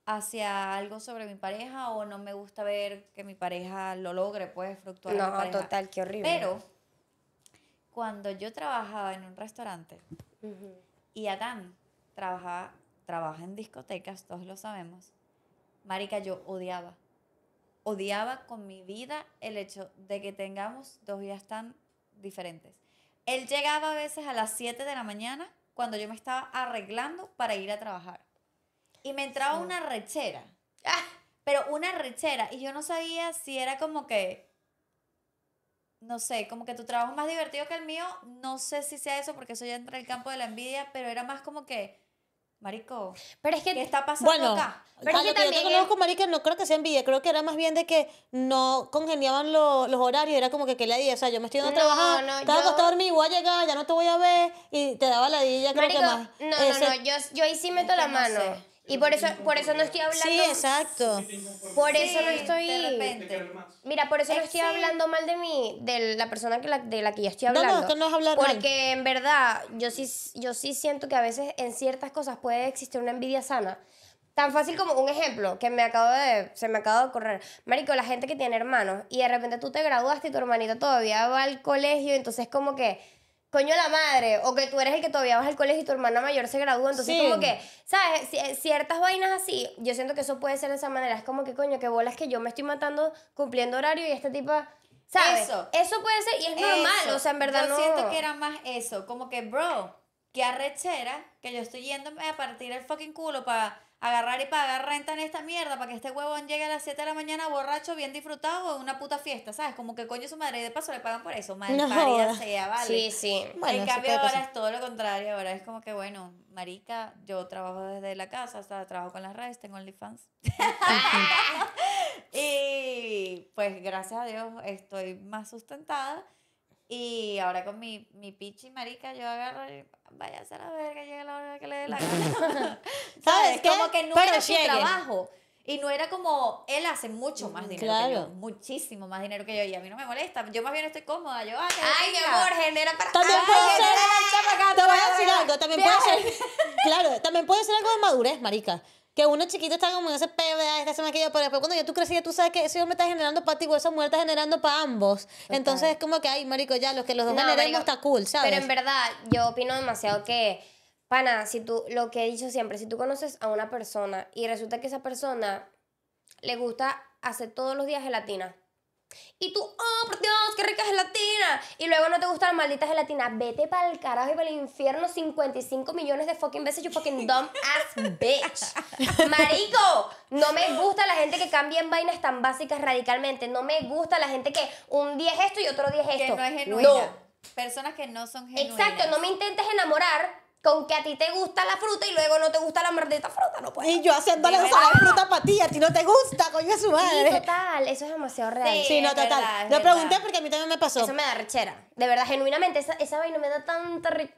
hacia algo sobre mi pareja o no me gusta ver que mi pareja lo logre, pues fructuar. No, total, qué horrible. Pero cuando yo trabajaba en un restaurante y Adán trabajaba, trabaja en discotecas, todos lo sabemos, Marica, yo odiaba odiaba con mi vida el hecho de que tengamos dos días tan diferentes. Él llegaba a veces a las 7 de la mañana cuando yo me estaba arreglando para ir a trabajar. Y me entraba una rechera. ¡Ah! Pero una rechera. Y yo no sabía si era como que, no sé, como que tu trabajo es más divertido que el mío. No sé si sea eso porque eso ya entra en el campo de la envidia, pero era más como que Marico. Pero es que. ¿Qué está pasando acá? Pero a es que lo que yo te conozco, es... Marica, no creo que sea envidia. Creo que era más bien de que no congeniaban lo, los horarios. Era como que ¿qué le día. O sea, yo me estoy dando no, a trabajar. estaba acostado a dormir, voy a llegar, ya no te voy a ver. Y te daba la dilla, creo Marico, que más. No, no, no. Yo, yo ahí sí meto la mano. Y por eso, por eso no estoy hablando. Sí, exacto. Por eso no estoy. Mira, por eso no estoy hablando mal de mí, de la persona que de la que yo estoy hablando. No, no, no es hablar Porque en verdad, yo sí, yo sí siento que a veces en ciertas cosas puede existir una envidia sana. Tan fácil como un ejemplo que me acabo de, se me acaba de correr. Marico, la gente que tiene hermanos y de repente tú te graduaste y tu hermanito todavía va al colegio, entonces como que coño la madre, o que tú eres el que todavía vas al colegio y tu hermana mayor se graduó, entonces como que, ¿sabes? Eh, ciertas vainas así, yo siento que eso puede ser de esa manera, es como que coño, que bolas que yo me estoy matando cumpliendo horario y esta tipa... ¿Sabes? Eso. puede ser y es normal, o sea, en verdad yo no... siento que era más eso, como que, bro, Que arrechera que yo estoy yéndome a partir el fucking culo para agarrar y pagar renta en esta mierda para que este huevón llegue a las 7 de la mañana borracho, bien disfrutado, en una puta fiesta, ¿sabes? Como que coño su madre y de paso le pagan por eso, madre Sí, sí. en cambio ahora es todo lo contrario, ahora es como que bueno, marica, yo trabajo desde la casa, hasta trabajo con las redes, tengo OnlyFans. [LAUGHS] y pues gracias a Dios estoy más sustentada y ahora con mi, mi pichi marica, yo agarro y vaya a la verga, llega la hora que le dé la gana. [LAUGHS] [LAUGHS] ¿Sabes? ¿Qué? Como que Pero era trabajo. Y no era como, él hace mucho más mm, dinero que yo, muchísimo más dinero que yo, y a mí no me molesta, yo más bien estoy cómoda, yo, ay, ay mi amor, genera para También puede ser, te voy a decir algo, también puede ser, [LAUGHS] claro, también puede ser algo de madurez, marica, que uno chiquito está como en ese peo de esta semana pero después cuando yo tú creces, tú sabes que ese hombre está generando para ti o esa mujer está generando para ambos. Entonces es como que, ay, marico, ya los que los dos no, está cool, ¿sabes? Pero en verdad, yo opino demasiado que, pana, si tú, lo que he dicho siempre, si tú conoces a una persona y resulta que esa persona le gusta hacer todos los días gelatina y tú, oh, por Dios, qué rica gelatina. Y luego no te gusta la maldita gelatina. Vete para el carajo y para el infierno 55 millones de fucking veces, you fucking dumb ass bitch. [LAUGHS] Marico, no me gusta la gente que cambia en vainas tan básicas radicalmente. No me gusta la gente que un día es esto y otro día es esto. No. Personas que no son genuinas. Exacto, no me intentes enamorar con que a ti te gusta la fruta y luego no te gusta la maldita fruta, no puedes. Y yo haciéndole la fruta para ti, a ti no te gusta, coño su madre. Sí, total, eso es demasiado real. Sí, no, total. lo pregunté porque a mí también me pasó. Eso me da rechera. De verdad, genuinamente, esa, vaina me da tanta rechera.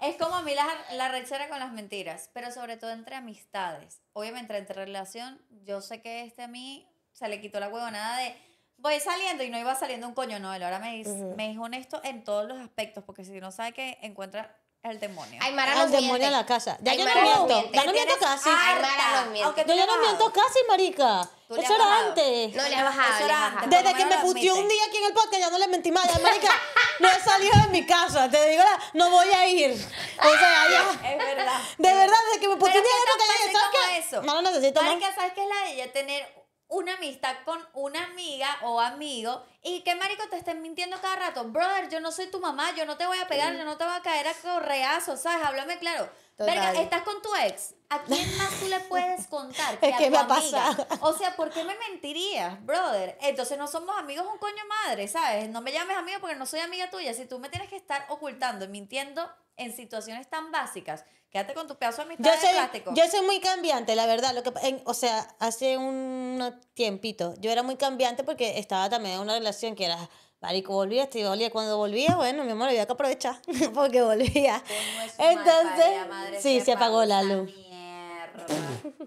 Es como a mí la, rechera con las mentiras, pero sobre todo entre amistades. Obviamente, entre relación, yo sé que este a mí se le quitó la nada de voy saliendo y no iba saliendo un coño, no, él ahora me, dice, me dijo honesto en todos los aspectos, porque si no sabe que encuentra el demonio. Aymara Al ah, el demonio en de la casa. Ya yo no miento. Ya no miento casi. Aymara No, yo no miento casi, marica. Eso era antes. No, le ha bajado, Eso era Desde que me putió un día aquí en el podcast, ya no le mentí más. Ya, marica, [LAUGHS] no he salido de mi casa. Te digo, la- no voy a ir. O sea, ya. Es verdad. De verdad, desde que me puse un día en el tan podcast, ya, fácil ¿sabes como eso. No lo necesito más. Marica, ¿sabes qué es la de ella? Tener una amistad con una amiga o amigo y que marico te estén mintiendo cada rato. Brother, yo no soy tu mamá, yo no te voy a pegar, yo no te voy a caer a correazo, ¿sabes? Háblame claro. Verga, estás con tu ex. ¿A quién más tú le puedes contar [LAUGHS] que a tu amiga? o sea, ¿por qué me mentirías, brother? Entonces no somos amigos un coño madre, ¿sabes? No me llames amigo porque no soy amiga tuya. Si tú me tienes que estar ocultando, y mintiendo en situaciones tan básicas Quédate con tu pedazo de amistad yo de plástico. Yo soy muy cambiante, la verdad. Lo que, o sea, hace un tiempito yo era muy cambiante porque estaba también en una relación que era... Marico, volvía, te volvía. Cuando volvía, bueno, mi amor, había que aprovechar [LAUGHS] porque volvía. Entonces, sí, se, apagó la luz.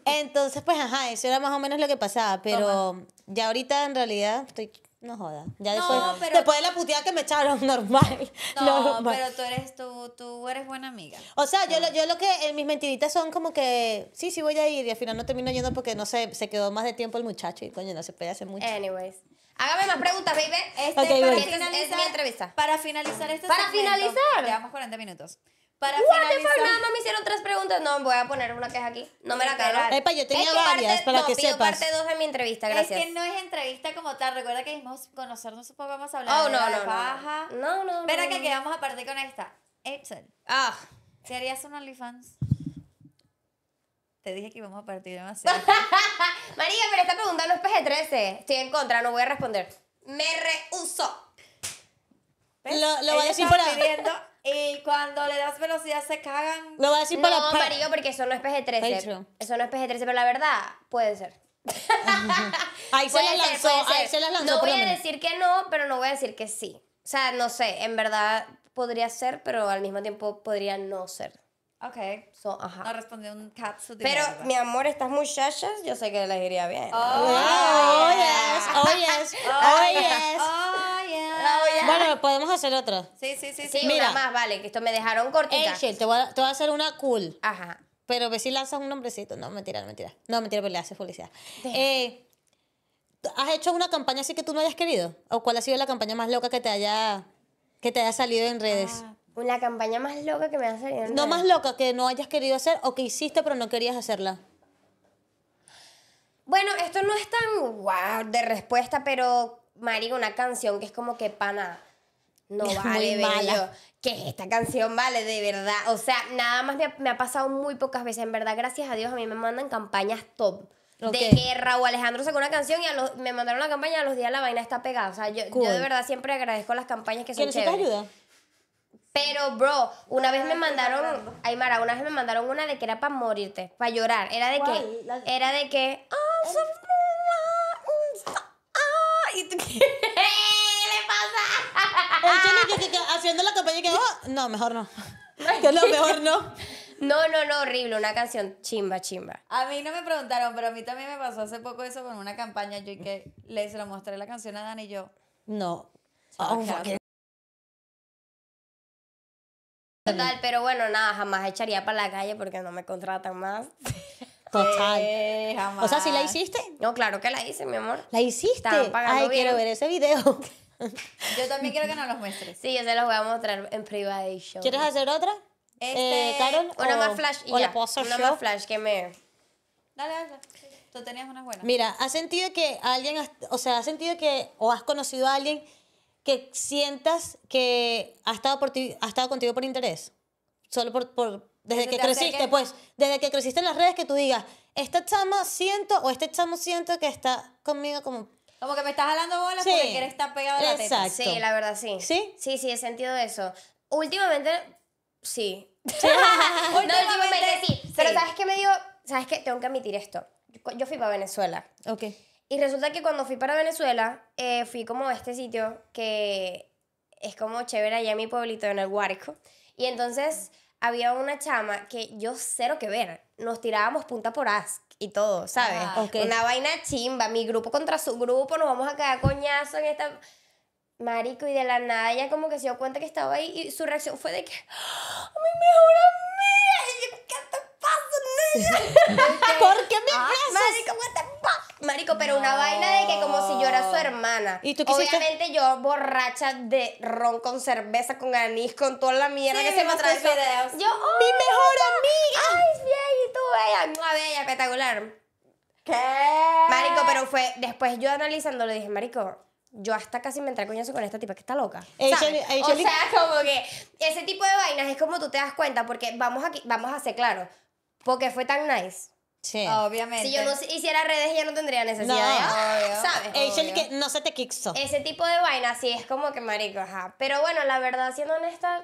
Entonces, pues, ajá, eso era más o menos lo que pasaba. Pero ya ahorita, en realidad, estoy no joda Ya después, de la puteada que me echaron, [LAUGHS] normal. No, pero tú eres, tú, eres buena amiga. O sea, yo, lo, ah. yo lo que, eh, mis mentiritas son como que, sí, sí voy a ir y al final no termino yendo porque, no sé, se quedó más de tiempo el muchacho y coño, no se puede hacer mucho. Anyways. Hágame más preguntas, baby. Este para finalizar, es mi entrevista. Para finalizar Para finalizar. Este Llevamos 40 minutos. Para finalizar, nada más me hicieron tres preguntas. No, voy a poner una que es aquí. No me la cago. Epa, yo tenía varias para no, que pido sepas. parte dos de mi entrevista, gracias. Es que no es entrevista como tal. Recuerda que dijimos conocernos un poco, vamos a hablar Oh, no, la no, no, no. No, no, Espera que no. quedamos a partir con esta. Excel. Ah, ¿te harías un OnlyFans? Te dije que íbamos a partir demasiado. [LAUGHS] María, pero esta pregunta no es PG-13. Estoy en contra, no voy a responder. Me rehuso. Lo- lo voy a decir por para- y cuando le das velocidad se cagan. No voy a decir por No, porque eso no es PG-13. Eso no es PG-13, pero la verdad, puede ser. [LAUGHS] ahí, se las lanzó, No voy a decir que no, pero no voy a decir que sí. O sea, no sé, en verdad podría ser, pero al mismo tiempo podría no ser. Ok. So, ajá. No respondió un de Pero, mi amor, estas muchachas yo sé que les iría bien. Oh, oh yes. Oh, yes. Oh, oh yes. Oh, bueno, podemos hacer otra. Sí, sí, sí, sí. Mira. Una más, vale, que esto me dejaron cortita. Angel, te voy, a, te voy a hacer una cool. Ajá. Pero ve si lanzas un nombrecito. No, mentira, no, mentira. No, mentira, pero le haces publicidad. Eh, ¿Has hecho una campaña así que tú no hayas querido? ¿O cuál ha sido la campaña más loca que te haya, que te haya salido en redes? Ah, una campaña más loca que me haya salido No más loca que no hayas querido hacer o que hiciste pero no querías hacerla. Bueno, esto no es tan guau de respuesta, pero marico, una canción que es como que pana. No [LAUGHS] vale, Que esta canción vale, de verdad. O sea, nada más me ha, pasado muy pocas veces. En verdad, gracias a Dios, a mí me mandan campañas top. De guerra o Alejandro sacó una canción y me mandaron la campaña y a los días la vaina está pegada. O sea, yo, de verdad siempre agradezco las campañas que son te ayuda? Pero, bro, una vez me pues, mandaron, Aymara, una vez me mandaron una de que era para morirte, para llorar. Era de que, era de que, ah, ¿Qué le pasa? haciendo la campaña que, oh, no, mejor no. Que no, mejor no. No, no, no, horrible, una canción chimba, chimba. A mí no me preguntaron, pero a mí también me pasó hace poco eso con una campaña. Yo y que le mostré la canción a Dani y yo. No. Oh, oh, Total, pero bueno, nada, jamás echaría para la calle porque no me contratan más. [LAUGHS] Eh, o sea, si la hiciste? No, claro que la hice, mi amor. ¿La hiciste? Ay, quiero ver ese video. Yo también quiero que nos los muestres. Sí, yo se los voy a mostrar en privado ¿Quieres hacer otra? Este, eh, una más flash y ya. una más flash que me. Dale, dale. Tú tenías unas buenas. Mira, ¿has sentido que alguien, o sea, has sentido que, o has conocido a alguien que sientas que ha estado, por ti, ha estado contigo por interés? Solo por, desde, que creciste, pues, desde que creciste en las redes, que tú digas, esta chama siento o este chamo siento que está conmigo como... Como que me estás jalando bolas porque quieres estar pegado a la Sí, la verdad, sí. ¿Sí? Sí, sí, he sentido eso. Últimamente, sí. [LAUGHS] no, últimamente sí. Pero ¿sabes qué me dio? ¿Sabes qué? Tengo que admitir esto. Yo fui para Venezuela. Ok. Y resulta que cuando fui para Venezuela, eh, fui como a este sitio que es como chévere allá en mi pueblito, en el Huarco. Y entonces había una chama que yo cero que ver. Nos tirábamos punta por as y todo, ¿sabes? Una vaina chimba, mi grupo contra su grupo, nos vamos a quedar coñazo en esta... Marico, y de la nada ella como que se dio cuenta que estaba ahí y su reacción fue de que... ¡Ah, mi mejor amiga! ¿Qué te pasa, niña? [LAUGHS] ¿Por qué me ah, Marico, Marico, pero una vaina de que como si yo era su hermana. ¿Y tú Obviamente yo borracha de ron con cerveza, con anís, con toda la mierda que se me trae ¡Mi oh, mejor amiga! ¡Ay, sí, y tú, ella! ¡Mua, bella, espectacular! ¿Qué? Marico, pero fue... Después yo analizándolo dije, marico... Yo hasta casi me entré con esta tipa que está loca. o sea, como que ese tipo de vainas es como tú te das cuenta, porque vamos aquí, vamos a ser claros. Porque fue tan nice. Sí. Ah, obviamente. Si yo no hiciera redes, ya no tendría necesidad no, de. Ah, obvio, ¿Sabes? que no se te quixo Ese tipo de vaina, sí, es como que marico, ajá. Pero bueno, la verdad, siendo honesta,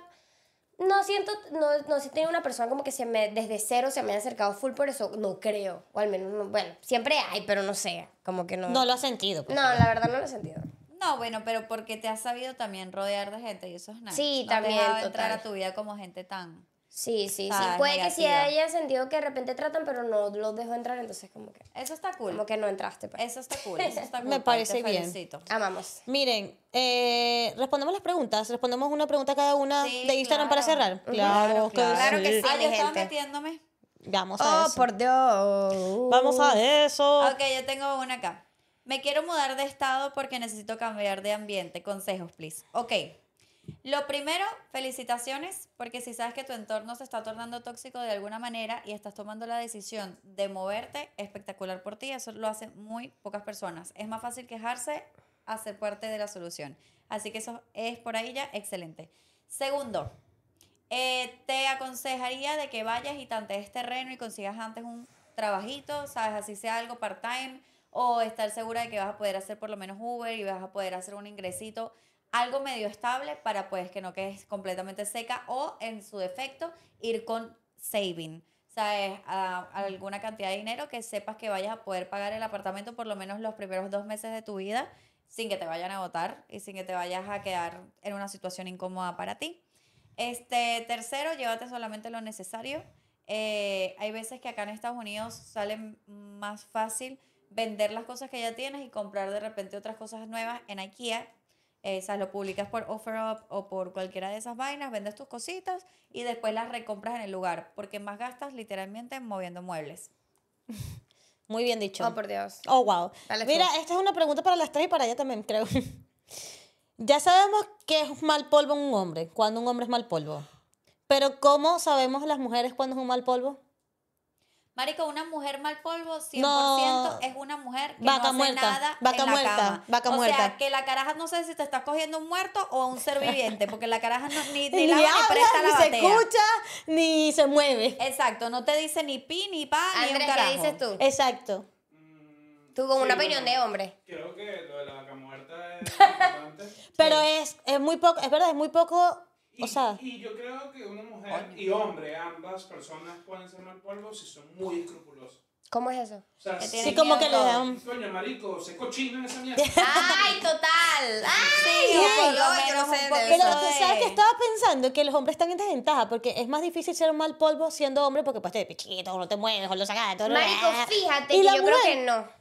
no siento. No, no siento una persona como que se me, desde cero se me ha acercado full, por eso no creo. O al menos, no, bueno, siempre hay, pero no sé. Como que no. No lo has sentido. Pues. No, la verdad, no lo he sentido. No, bueno, pero porque te has sabido también rodear de gente y eso es nada. Sí, también. Te entrar a tu vida como gente tan. Sí, sí, sí. Ah, Puede que sí haya sentido que de repente tratan, pero no los dejo entrar, entonces como que... Eso está cool. Como que no entraste. Pues. Eso está cool, eso está [LAUGHS] cool. Me parece bien. Amamos. Miren, eh, respondemos las preguntas. Respondemos una pregunta cada una sí, de Instagram para cerrar. Claro, claro, que sí. Ah, yo estaba metiéndome. Vamos a oh, por Dios. Vamos a eso. Ok, yo tengo una acá. Me quiero mudar de estado porque necesito cambiar de ambiente. Consejos, please. Ok. Lo primero, felicitaciones, porque si sabes que tu entorno se está tornando tóxico de alguna manera y estás tomando la decisión de moverte, espectacular por ti, eso lo hacen muy pocas personas. Es más fácil quejarse, hacer parte de la solución. Así que eso es por ahí ya excelente. Segundo, eh, te aconsejaría de que vayas y tantees este terreno y consigas antes un trabajito, sabes, así sea algo part-time o estar segura de que vas a poder hacer por lo menos Uber y vas a poder hacer un ingresito algo medio estable para pues que no quedes completamente seca o en su defecto ir con saving. O sea, ah, alguna cantidad de dinero que sepas que vayas a poder pagar el apartamento por lo menos los primeros dos meses de tu vida sin que te vayan a agotar y sin que te vayas a quedar en una situación incómoda para ti. Este, tercero, llévate solamente lo necesario. Eh, hay veces que acá en Estados Unidos sale más fácil vender las cosas que ya tienes y comprar de repente otras cosas nuevas en IKEA eh, lo publicas por OfferUp o por cualquiera de esas vainas, vendes tus cositas y después las recompras en el lugar, porque más gastas literalmente moviendo muebles. [LAUGHS] Muy bien dicho. Oh, por Dios. Oh, wow. Mira, esta es una pregunta para las tres y para ella también, creo. [LAUGHS] ya sabemos que es mal polvo un hombre, cuando un hombre es mal polvo. Pero ¿cómo sabemos las mujeres cuando es un mal polvo? Marico, una mujer mal polvo, 100% es una mujer que no hace muerta, nada vaca en la muerta, cama. o sea, que la caraja no sé si te estás cogiendo un muerto o un ser viviente, porque la caraja no, ni, [LAUGHS] ni, ni, ni presta la se escucha, ni se mueve. Exacto, no te dice ni pi, ni pa, ni un carajo. dices tú? Exacto. Mm, tú con una opinión de hombre. Creo que lo de la vaca muerta es [LAUGHS] importante. Pero es, es muy poco, es verdad, es muy poco y, o sea, y yo creo que una mujer y hombre, ambas personas pueden ser mal polvo si son muy escrupulosos. ¿Cómo es eso? sí, como que le dan. Coño, marico, se cochina esa mierda. [LAUGHS] ¡Ay, total! ¡Ay! Sí, yo, yo no sé de Pero tú sabes que estaba pensando que los hombres están en desventaja porque es más difícil ser un mal polvo siendo hombre porque pues te pichito, no te mueves, o lo sacas, de todo Marico, fíjate y que yo creo que no.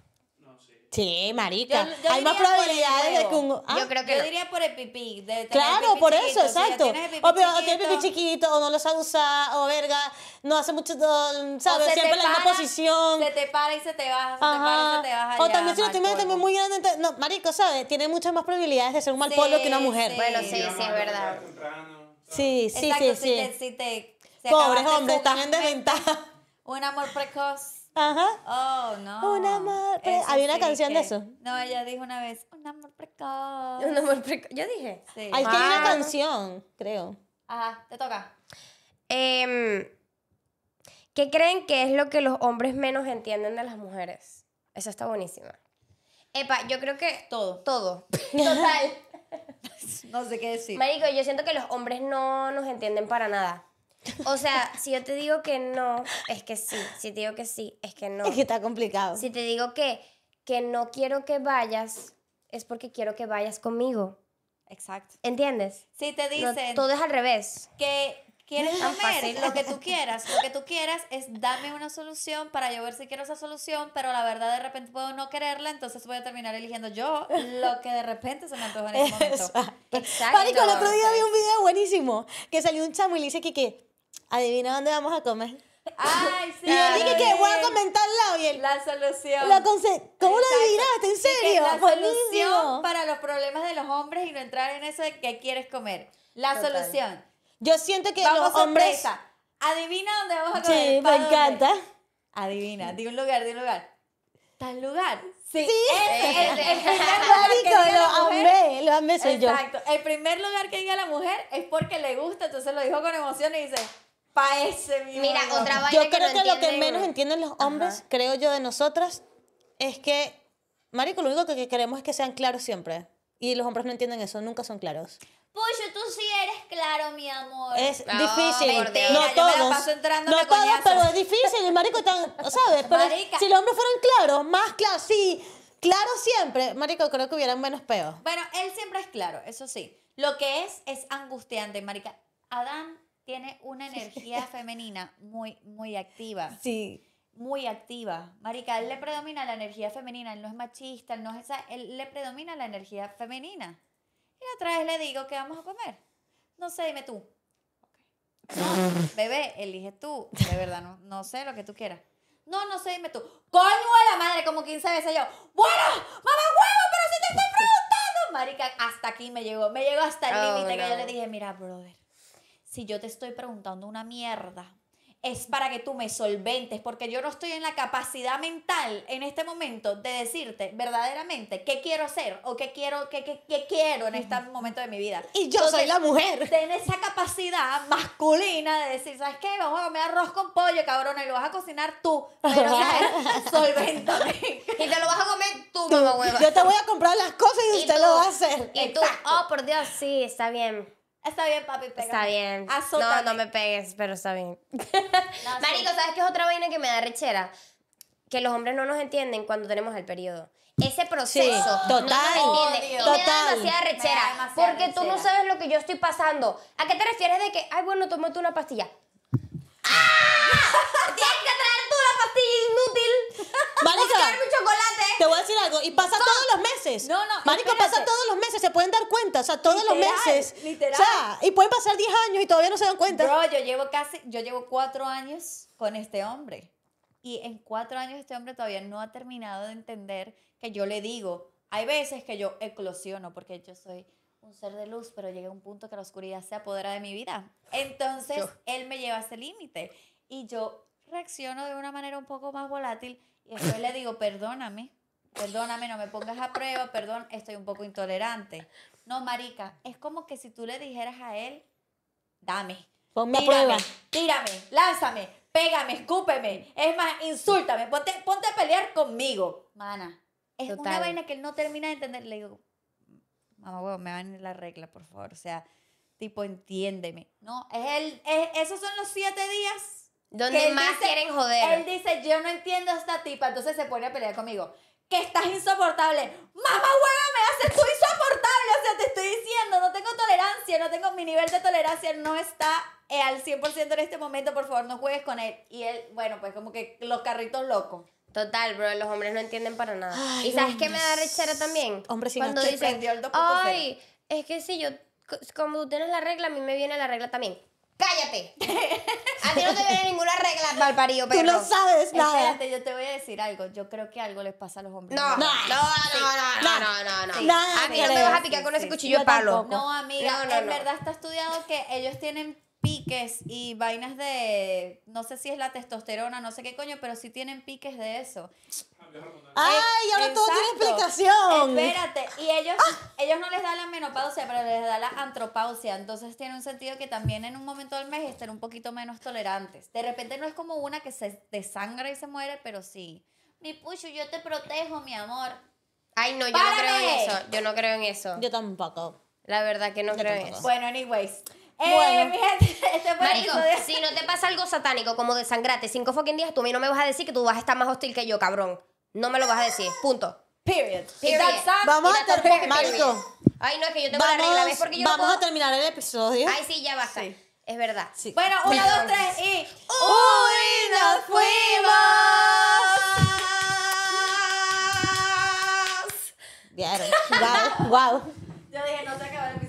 Sí, marica. Hay más probabilidades de que un. yo ¿Ah? creo que. diría por el pipí. De claro, por eso, exacto. o pero tiene pipí chiquito, o no lo sabe usar, o verga, no hace mucho. ¿Sabes? Siempre en la misma posición. Se te para y se te baja, y se te baja. O también si lo tienes muy grande. No, marico, ¿sabes? Tiene muchas más probabilidades de ser un mal sí, que una mujer. Sí. Bueno, sí, sí, es verdad. Sí, sí, sí. sí. Pobres hombres, están en desventaja. Un amor precoz. Ajá. Oh, no. Un amor Había una canción de eso. No, ella dijo una vez, un amor precoz. Un amor precoz. Yo dije. Sí. Hay que hay una ah. canción, creo. Ajá, te toca. Em, ¿Qué creen que es lo que los hombres menos entienden de las mujeres? Eso está buenísima. Epa, yo creo que. Todo. Todo. [LAUGHS] Total. [LAUGHS] no sé qué decir. Marico, yo siento que los hombres no nos entienden para nada. O sea, si yo te digo que no, es que sí. Si te digo que sí, es que no. Es que está complicado. Si te digo que, que no quiero que vayas, es porque quiero que vayas conmigo. Exacto. ¿Entiendes? Si te dicen... todo es al revés. Que quieres comer lo que tú quieras. Lo que tú quieras es dame una solución para yo ver si quiero esa solución, pero la verdad de repente puedo no quererla, entonces voy a terminar eligiendo yo lo que de repente se me antoja en ese momento. Exacto. el otro día vi un video buenísimo que salió un chamo y dice que, que adivina dónde vamos a comer. Ay, sí. Y dije que voy a comentarla bien. La solución. ¿Cómo lo adivinaste? ¿En serio? La solución para los problemas de los hombres y no entrar en eso de qué quieres comer. La solución. Yo siento que los hombres. Adivina dónde vamos a comer. Sí, me encanta. Adivina, di un lugar, di un lugar. Tal lugar. Sí, El, primer lugar que la lo lo soy exacto, el primer lugar que llega la mujer es porque le gusta, entonces lo dijo con emoción y dice, pa' ese Mira, otra vaina Yo creo que, lo que menos entienden los hombres, creo yo, de nosotras, es que, marico, lo único que queremos es que sean claros siempre. Y los hombres no entienden eso, nunca son claros. Pucho, tú sí eres claro, mi amor. Es difícil. no todos. no todos, pero es difícil. El marico tan, ¿sabes? si los hombres fueran claros, más claros, sí. Claro siempre. Marico, creo que hubieran menos peos. Bueno, él siempre es claro, eso sí. Lo que es, es angustiante, marica. Adán tiene una energía [LAUGHS] femenina muy, muy activa. Sí. Muy activa. Marica, él le predomina la energía femenina. Él no es machista, no es esa. Él le predomina la energía femenina. Y otra vez le digo, ¿qué vamos a comer? No sé, dime tú. No, bebé, elige tú. De verdad, no, sé lo que tú quieras. No, no sé, dime tú. Coño de la madre, como 15 veces yo. Bueno, mamá huevo, pero si te estoy preguntando. Marica, hasta aquí me llegó. Me llegó hasta el oh, límite que yo le dije, mira, brother, si yo te estoy preguntando una mierda, es para que tú me solventes, porque yo no estoy en la capacidad mental en este momento de decirte verdaderamente qué quiero hacer o qué quiero, qué, qué, quiero en este momento de mi vida. Y yo soy la mujer. Ten esa capacidad masculina de decir, ¿sabes qué? Vamos a comer arroz con pollo, cabrona, y lo vas a cocinar tú. Pero, [LAUGHS] solventame. y te lo vas a comer tú, mamá Yo te voy a comprar las cosas y, usted lo va a hacer. Y tú, oh, por Dios, sí, está bien Está bien, papi, Está bien. No, no me pegues, pero está bien. [LAUGHS] Marico, ¿sabes qué es otra vaina que me da rechera? Que los hombres no nos entienden cuando tenemos el periodo. Ese proceso. total. No total. demasiada rechera. porque tú no sabes lo que yo estoy pasando. ¿A qué te refieres de que, ay, bueno, tomate una pastilla? chocolate. Te voy a decir algo. Y pasa todos los meses. No, no. pasa todos los meses. Se pueden dar cuenta. O sea, todos los meses. Literal. O sea, y pueden pasar 10 años y todavía no se dan cuenta. Bro, yo llevo casi, yo llevo 4 años con este hombre. Y en 4 años este hombre todavía no ha terminado de entender que yo le digo. Hay veces que yo eclosiono porque yo soy un ser de luz, pero llega un punto que la oscuridad se apodera de mi vida. Entonces, él me lleva a ese límite. Y yo reacciono de una manera un poco más volátil y después le digo, perdóname, perdóname, no me pongas a prueba, perdón, estoy un poco intolerante. No, marica, es como que si tú le dijeras a él, dame. Ponme tírame, a prueba. Tírame, lánzame, pégame, escúpeme. Es más, insultame, ponte, a pelear conmigo. Mana, es una vaina que él no termina de entender. Le digo, mamá, huevo, me van la regla, por favor. O sea, tipo, entiéndeme. No, es el, esos son los siete días donde más quieren joder. Él dice, yo no entiendo esta tipa, entonces se pone a pelear conmigo. Que estás insoportable. Mamá hueva, me haces tú insoportable. O sea, te estoy diciendo, no tengo tolerancia, no tengo mi nivel de tolerancia, no está eh, al 100% en este momento, por favor, no juegues con él. Y él, bueno, pues como que los carritos locos. Total, bro, los hombres no entienden para nada. ¿Y sabes qué me da rechera también? Hombre, si Cuando no dicen, el Ay, es que si yo, como tú tienes la regla, a mí me viene la regla también cállate. [LAUGHS] A ti no te viene ninguna regla, malparido, pero. Tú no sabes nada. Espérate, yo te voy a decir algo. Yo creo que algo les pasa a los hombres. No, no, no, no, no, no, no. no. a mí no me vas a picar con ese cuchillo de palo. No, amiga, en verdad está estudiado que ellos tienen piques y vainas de, no sé si es la testosterona, no sé qué coño, pero sí tienen piques de eso. Ay, ahora todo tiene explicación. Espérate, y ellos, ah. ellos no les da la menopausia, pero les da la antropausia. Entonces tiene un sentido que también en un momento del mes estén un poquito menos tolerantes. De repente no es como una que se desangra y se muere, pero sí. Mi pucho, yo te protejo, mi amor. Ay, no, yo no creo en eso. Yo no creo en eso. Yo tampoco. La verdad que no creo en eso. Bueno, anyways. Eh, bueno. mi gente, este Marico, si no te pasa algo satánico como desangrate, cinco fucking días, tú a mí no me vas a decir que tú vas a estar más hostil que yo, cabrón. No me lo vas a decir. Punto. Period. Period. Vamos a terminar, episodio. Ay, no, es que yo tengo la regla. Vamos a terminar el episodio. Ay, sí, ya basta. Es verdad. Bueno, Uno, dos, tres y... ¡Uy, nos fuimos! Vieron. Guau, guau. [LAUGHS] Yo dije, no te acabas.